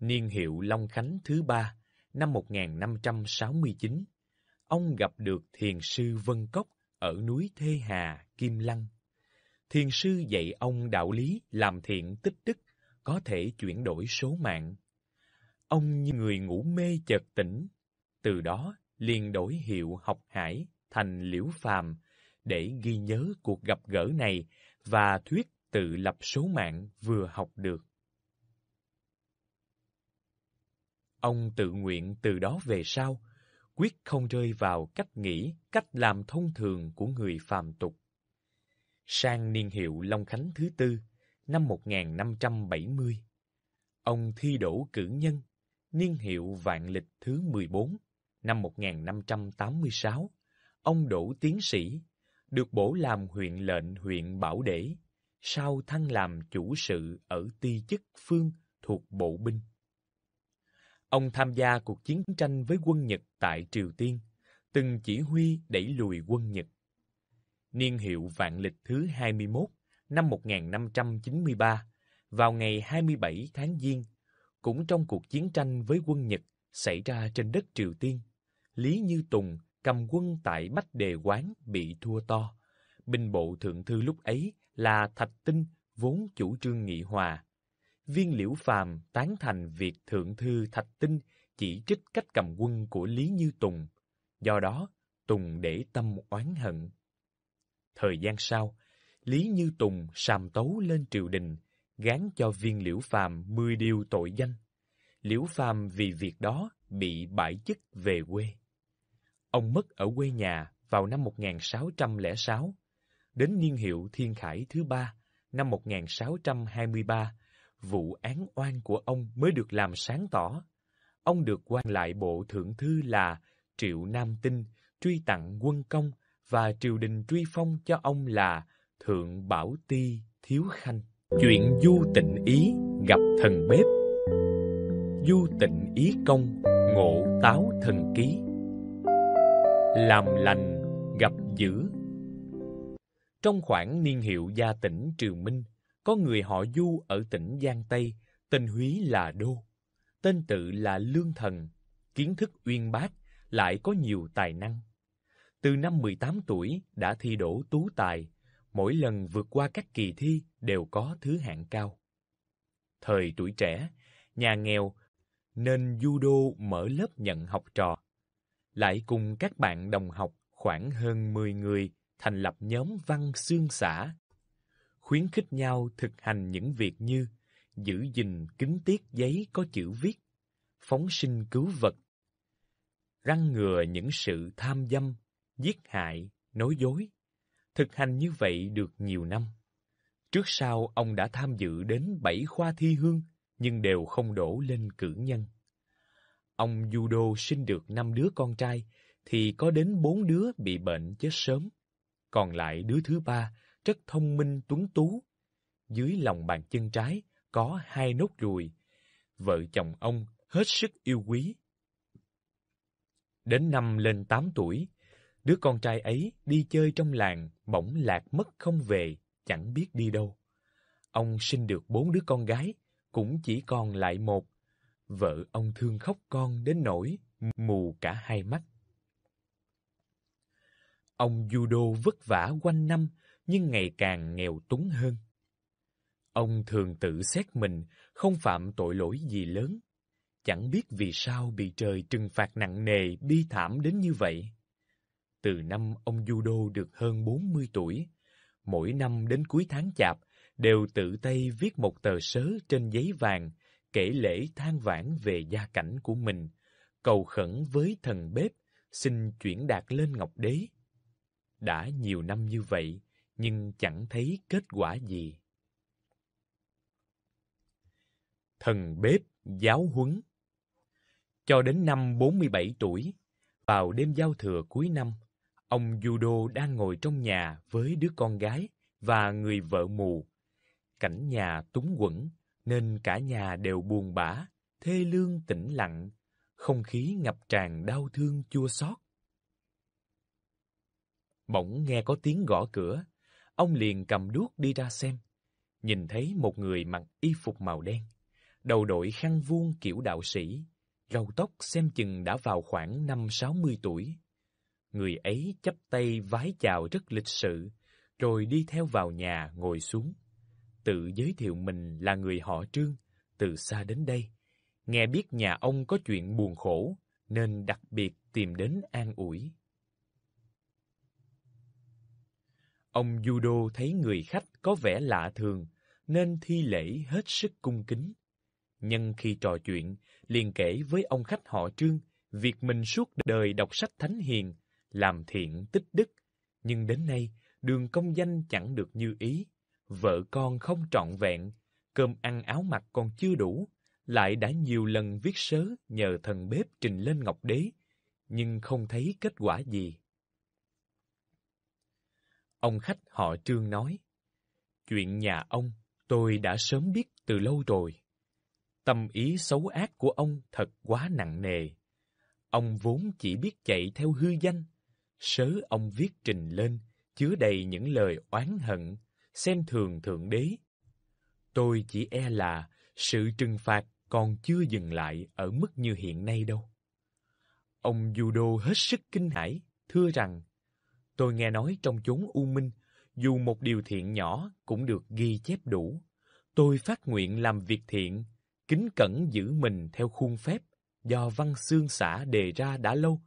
Niên hiệu Long Khánh thứ ba, năm 1569, ông gặp được thiền sư Vân Cốc ở núi Thê Hà, Kim Lăng. Thiền sư dạy ông đạo lý làm thiện tích đức, có thể chuyển đổi số mạng. Ông như người ngủ mê chợt tỉnh, từ đó liền đổi hiệu học hải thành liễu phàm để ghi nhớ cuộc gặp gỡ này và thuyết tự lập số mạng vừa học được. Ông tự nguyện từ đó về sau, quyết không rơi vào cách nghĩ, cách làm thông thường của người phàm tục. Sang niên hiệu Long Khánh thứ tư, năm 1570, ông thi đỗ cử nhân, niên hiệu Vạn Lịch thứ 14 Năm 1586, ông Đỗ Tiến Sĩ được bổ làm huyện lệnh huyện Bảo Đế, sau thăng làm chủ sự ở ti chức phương thuộc bộ binh. Ông tham gia cuộc chiến tranh với quân Nhật tại Triều Tiên, từng chỉ huy đẩy lùi quân Nhật. Niên hiệu vạn lịch thứ 21 năm 1593, vào ngày 27 tháng Giêng, cũng trong cuộc chiến tranh với quân Nhật xảy ra trên đất Triều Tiên, Lý Như Tùng cầm quân tại Bách Đề Quán bị thua to. Binh bộ thượng thư lúc ấy là Thạch Tinh vốn chủ trương nghị hòa. Viên Liễu Phàm tán thành việc thượng thư Thạch Tinh chỉ trích cách cầm quân của Lý Như Tùng. Do đó, Tùng để tâm oán hận. Thời gian sau, Lý Như Tùng sàm tấu lên triều đình, gán cho viên Liễu Phàm 10 điều tội danh. Liễu Phàm vì việc đó bị bãi chức về quê. Ông mất ở quê nhà vào năm 1606. Đến niên hiệu Thiên Khải thứ ba, năm 1623, vụ án oan của ông mới được làm sáng tỏ. Ông được quan lại bộ thượng thư là Triệu Nam Tinh truy tặng quân công và triều đình truy phong cho ông là Thượng Bảo Ti Thiếu Khanh. Chuyện Du Tịnh Ý gặp thần bếp Du Tịnh Ý Công ngộ táo thần ký làm lành gặp dữ trong khoảng niên hiệu gia tỉnh triều Minh, có người họ Du ở tỉnh Giang Tây, tên Húy là Đô. Tên tự là Lương Thần, kiến thức uyên bác, lại có nhiều tài năng. Từ năm 18 tuổi đã thi đỗ tú tài, mỗi lần vượt qua các kỳ thi đều có thứ hạng cao. Thời tuổi trẻ, nhà nghèo, nên Du Đô mở lớp nhận học trò lại cùng các bạn đồng học khoảng hơn 10 người thành lập nhóm văn xương xã. Khuyến khích nhau thực hành những việc như giữ gìn kính tiết giấy có chữ viết, phóng sinh cứu vật, răng ngừa những sự tham dâm, giết hại, nói dối. Thực hành như vậy được nhiều năm. Trước sau ông đã tham dự đến bảy khoa thi hương nhưng đều không đổ lên cử nhân. Ông Judo sinh được năm đứa con trai, thì có đến bốn đứa bị bệnh chết sớm. Còn lại đứa thứ ba, rất thông minh tuấn tú. Dưới lòng bàn chân trái có hai nốt ruồi. Vợ chồng ông hết sức yêu quý. Đến năm lên tám tuổi, đứa con trai ấy đi chơi trong làng, bỗng lạc mất không về, chẳng biết đi đâu. Ông sinh được bốn đứa con gái, cũng chỉ còn lại một vợ ông thương khóc con đến nỗi mù cả hai mắt. Ông judo vất vả quanh năm nhưng ngày càng nghèo túng hơn. Ông thường tự xét mình không phạm tội lỗi gì lớn, chẳng biết vì sao bị trời trừng phạt nặng nề bi thảm đến như vậy. Từ năm ông judo được hơn 40 tuổi, mỗi năm đến cuối tháng chạp đều tự tay viết một tờ sớ trên giấy vàng kể lễ than vãn về gia cảnh của mình, cầu khẩn với thần bếp, xin chuyển đạt lên Ngọc Đế. Đã nhiều năm như vậy, nhưng chẳng thấy kết quả gì. Thần bếp giáo huấn Cho đến năm 47 tuổi, vào đêm giao thừa cuối năm, ông Judo đang ngồi trong nhà với đứa con gái và người vợ mù. Cảnh nhà túng quẩn, nên cả nhà đều buồn bã, thê lương tĩnh lặng, không khí ngập tràn đau thương chua xót. Bỗng nghe có tiếng gõ cửa, ông liền cầm đuốc đi ra xem, nhìn thấy một người mặc y phục màu đen, đầu đội khăn vuông kiểu đạo sĩ, râu tóc xem chừng đã vào khoảng năm sáu mươi tuổi. Người ấy chắp tay vái chào rất lịch sự, rồi đi theo vào nhà ngồi xuống tự giới thiệu mình là người họ Trương, từ xa đến đây. Nghe biết nhà ông có chuyện buồn khổ, nên đặc biệt tìm đến an ủi. Ông Judo thấy người khách có vẻ lạ thường, nên thi lễ hết sức cung kính. Nhân khi trò chuyện, liền kể với ông khách họ Trương việc mình suốt đời đọc sách thánh hiền, làm thiện tích đức, nhưng đến nay đường công danh chẳng được như ý vợ con không trọn vẹn, cơm ăn áo mặc còn chưa đủ, lại đã nhiều lần viết sớ nhờ thần bếp trình lên Ngọc Đế, nhưng không thấy kết quả gì. Ông khách họ Trương nói, chuyện nhà ông tôi đã sớm biết từ lâu rồi. Tâm ý xấu ác của ông thật quá nặng nề. Ông vốn chỉ biết chạy theo hư danh, sớ ông viết trình lên chứa đầy những lời oán hận, xem thường Thượng Đế. Tôi chỉ e là sự trừng phạt còn chưa dừng lại ở mức như hiện nay đâu. Ông Judo hết sức kinh hãi, thưa rằng, tôi nghe nói trong chốn U Minh, dù một điều thiện nhỏ cũng được ghi chép đủ. Tôi phát nguyện làm việc thiện, kính cẩn giữ mình theo khuôn phép do văn xương xã đề ra đã lâu.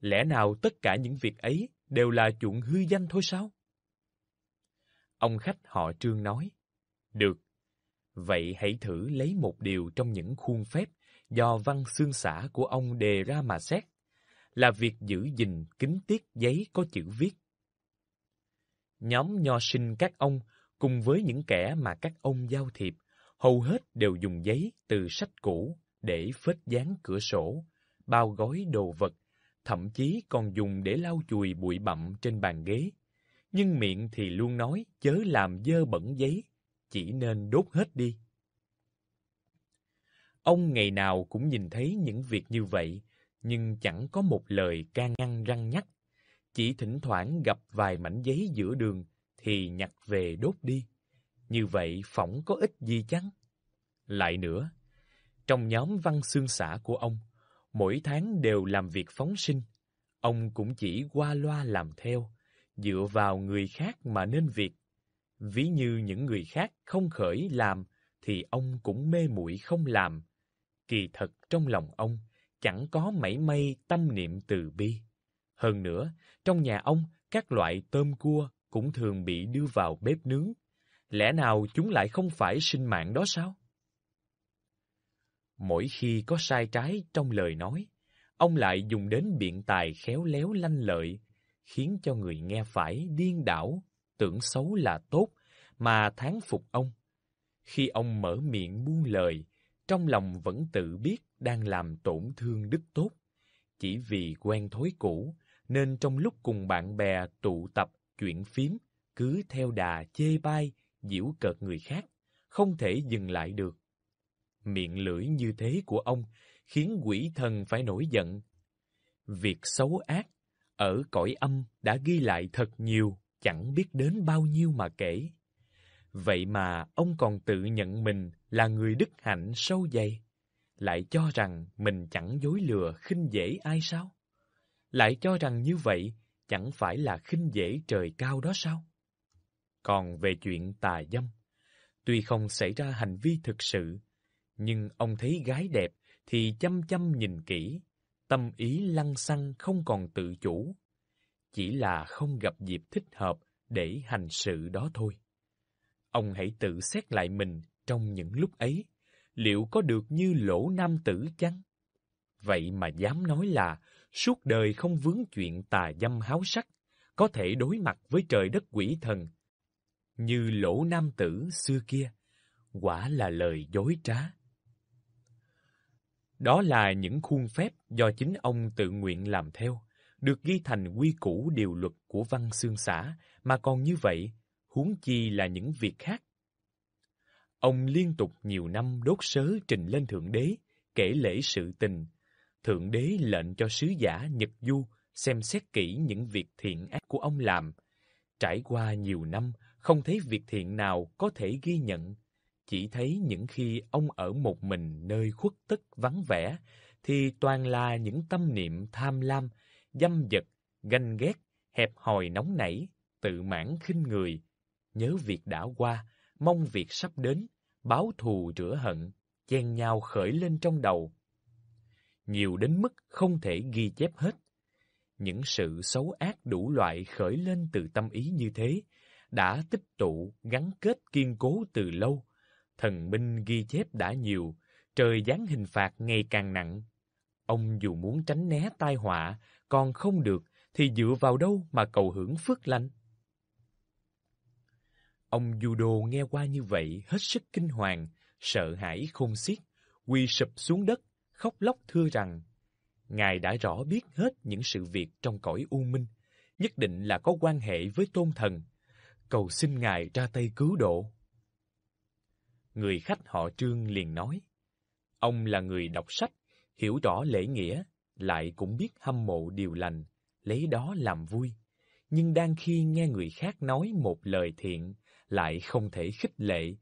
Lẽ nào tất cả những việc ấy đều là chuộng hư danh thôi sao? Ông khách họ trương nói, Được, vậy hãy thử lấy một điều trong những khuôn phép do văn xương xã của ông đề ra mà xét, là việc giữ gìn kính tiết giấy có chữ viết. Nhóm nho sinh các ông, cùng với những kẻ mà các ông giao thiệp, hầu hết đều dùng giấy từ sách cũ để phết dán cửa sổ, bao gói đồ vật, thậm chí còn dùng để lau chùi bụi bặm trên bàn ghế, nhưng miệng thì luôn nói chớ làm dơ bẩn giấy, chỉ nên đốt hết đi. Ông ngày nào cũng nhìn thấy những việc như vậy, nhưng chẳng có một lời can ngăn răng nhắc. Chỉ thỉnh thoảng gặp vài mảnh giấy giữa đường thì nhặt về đốt đi. Như vậy phỏng có ích gì chăng? Lại nữa, trong nhóm văn xương xã của ông, mỗi tháng đều làm việc phóng sinh. Ông cũng chỉ qua loa làm theo, dựa vào người khác mà nên việc. Ví như những người khác không khởi làm thì ông cũng mê muội không làm. Kỳ thật trong lòng ông chẳng có mảy may tâm niệm từ bi. Hơn nữa, trong nhà ông các loại tôm cua cũng thường bị đưa vào bếp nướng. Lẽ nào chúng lại không phải sinh mạng đó sao? Mỗi khi có sai trái trong lời nói, ông lại dùng đến biện tài khéo léo lanh lợi khiến cho người nghe phải điên đảo, tưởng xấu là tốt, mà thán phục ông. Khi ông mở miệng buông lời, trong lòng vẫn tự biết đang làm tổn thương đức tốt. Chỉ vì quen thói cũ, nên trong lúc cùng bạn bè tụ tập chuyện phím, cứ theo đà chê bai, giễu cợt người khác, không thể dừng lại được. Miệng lưỡi như thế của ông khiến quỷ thần phải nổi giận. Việc xấu ác ở cõi âm đã ghi lại thật nhiều, chẳng biết đến bao nhiêu mà kể. Vậy mà ông còn tự nhận mình là người đức hạnh sâu dày, lại cho rằng mình chẳng dối lừa khinh dễ ai sao? Lại cho rằng như vậy chẳng phải là khinh dễ trời cao đó sao? Còn về chuyện tà dâm, tuy không xảy ra hành vi thực sự, nhưng ông thấy gái đẹp thì chăm chăm nhìn kỹ, tâm ý lăng xăng không còn tự chủ, chỉ là không gặp dịp thích hợp để hành sự đó thôi. Ông hãy tự xét lại mình trong những lúc ấy, liệu có được như lỗ nam tử chăng? Vậy mà dám nói là suốt đời không vướng chuyện tà dâm háo sắc, có thể đối mặt với trời đất quỷ thần. Như lỗ nam tử xưa kia, quả là lời dối trá. Đó là những khuôn phép do chính ông tự nguyện làm theo, được ghi thành quy củ điều luật của văn xương xã, mà còn như vậy, huống chi là những việc khác. Ông liên tục nhiều năm đốt sớ trình lên Thượng Đế, kể lễ sự tình. Thượng Đế lệnh cho sứ giả Nhật Du xem xét kỹ những việc thiện ác của ông làm. Trải qua nhiều năm, không thấy việc thiện nào có thể ghi nhận chỉ thấy những khi ông ở một mình nơi khuất tức vắng vẻ, thì toàn là những tâm niệm tham lam, dâm dật, ganh ghét, hẹp hòi nóng nảy, tự mãn khinh người, nhớ việc đã qua, mong việc sắp đến, báo thù rửa hận, chen nhau khởi lên trong đầu. Nhiều đến mức không thể ghi chép hết. Những sự xấu ác đủ loại khởi lên từ tâm ý như thế, đã tích tụ, gắn kết kiên cố từ lâu, thần minh ghi chép đã nhiều, trời giáng hình phạt ngày càng nặng. Ông dù muốn tránh né tai họa, còn không được thì dựa vào đâu mà cầu hưởng phước lành? Ông Judo nghe qua như vậy hết sức kinh hoàng, sợ hãi khôn xiết, quỳ sụp xuống đất, khóc lóc thưa rằng: Ngài đã rõ biết hết những sự việc trong cõi u minh, nhất định là có quan hệ với tôn thần. Cầu xin Ngài ra tay cứu độ. Người khách họ Trương liền nói, ông là người đọc sách, hiểu rõ lễ nghĩa, lại cũng biết hâm mộ điều lành, lấy đó làm vui. Nhưng đang khi nghe người khác nói một lời thiện, lại không thể khích lệ,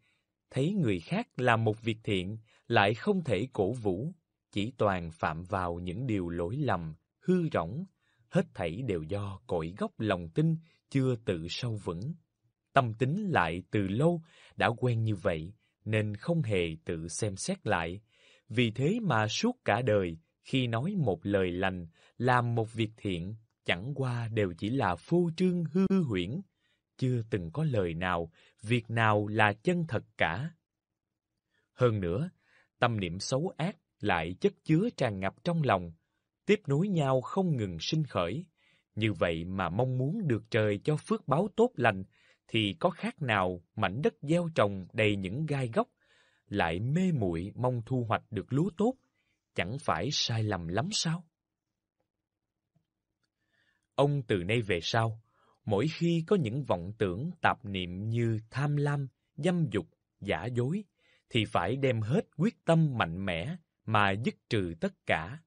thấy người khác làm một việc thiện, lại không thể cổ vũ, chỉ toàn phạm vào những điều lỗi lầm, hư rỗng, hết thảy đều do cội gốc lòng tin chưa tự sâu vững. Tâm tính lại từ lâu đã quen như vậy, nên không hề tự xem xét lại. Vì thế mà suốt cả đời, khi nói một lời lành, làm một việc thiện, chẳng qua đều chỉ là phô trương hư huyễn, chưa từng có lời nào, việc nào là chân thật cả. Hơn nữa, tâm niệm xấu ác lại chất chứa tràn ngập trong lòng, tiếp nối nhau không ngừng sinh khởi. Như vậy mà mong muốn được trời cho phước báo tốt lành thì có khác nào mảnh đất gieo trồng đầy những gai góc, lại mê muội mong thu hoạch được lúa tốt, chẳng phải sai lầm lắm sao? Ông từ nay về sau, mỗi khi có những vọng tưởng tạp niệm như tham lam, dâm dục, giả dối, thì phải đem hết quyết tâm mạnh mẽ mà dứt trừ tất cả,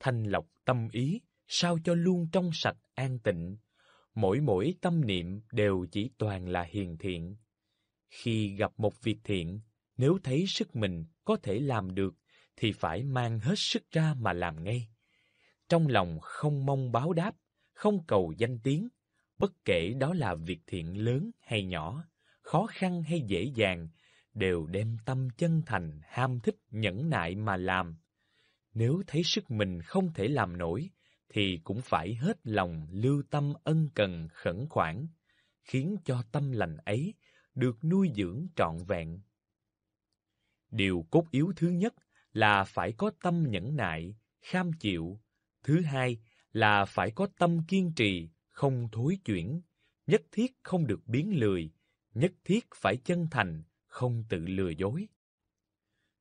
thanh lọc tâm ý sao cho luôn trong sạch an tịnh mỗi mỗi tâm niệm đều chỉ toàn là hiền thiện. Khi gặp một việc thiện, nếu thấy sức mình có thể làm được, thì phải mang hết sức ra mà làm ngay. Trong lòng không mong báo đáp, không cầu danh tiếng, bất kể đó là việc thiện lớn hay nhỏ, khó khăn hay dễ dàng, đều đem tâm chân thành, ham thích, nhẫn nại mà làm. Nếu thấy sức mình không thể làm nổi, thì cũng phải hết lòng lưu tâm ân cần khẩn khoản, khiến cho tâm lành ấy được nuôi dưỡng trọn vẹn. Điều cốt yếu thứ nhất là phải có tâm nhẫn nại, kham chịu. Thứ hai là phải có tâm kiên trì, không thối chuyển, nhất thiết không được biến lười, nhất thiết phải chân thành, không tự lừa dối.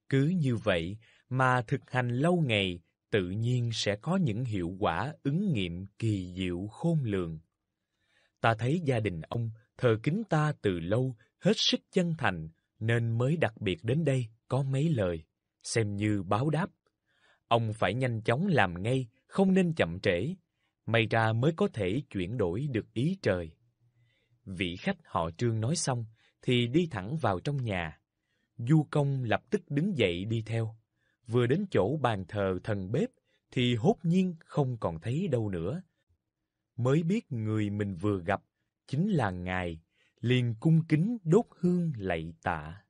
Cứ như vậy mà thực hành lâu ngày tự nhiên sẽ có những hiệu quả ứng nghiệm kỳ diệu khôn lường. Ta thấy gia đình ông thờ kính ta từ lâu, hết sức chân thành, nên mới đặc biệt đến đây có mấy lời, xem như báo đáp. Ông phải nhanh chóng làm ngay, không nên chậm trễ, may ra mới có thể chuyển đổi được ý trời. Vị khách họ trương nói xong, thì đi thẳng vào trong nhà. Du công lập tức đứng dậy đi theo. Vừa đến chỗ bàn thờ thần bếp thì hốt nhiên không còn thấy đâu nữa. Mới biết người mình vừa gặp chính là Ngài, liền cung kính đốt hương lạy tạ.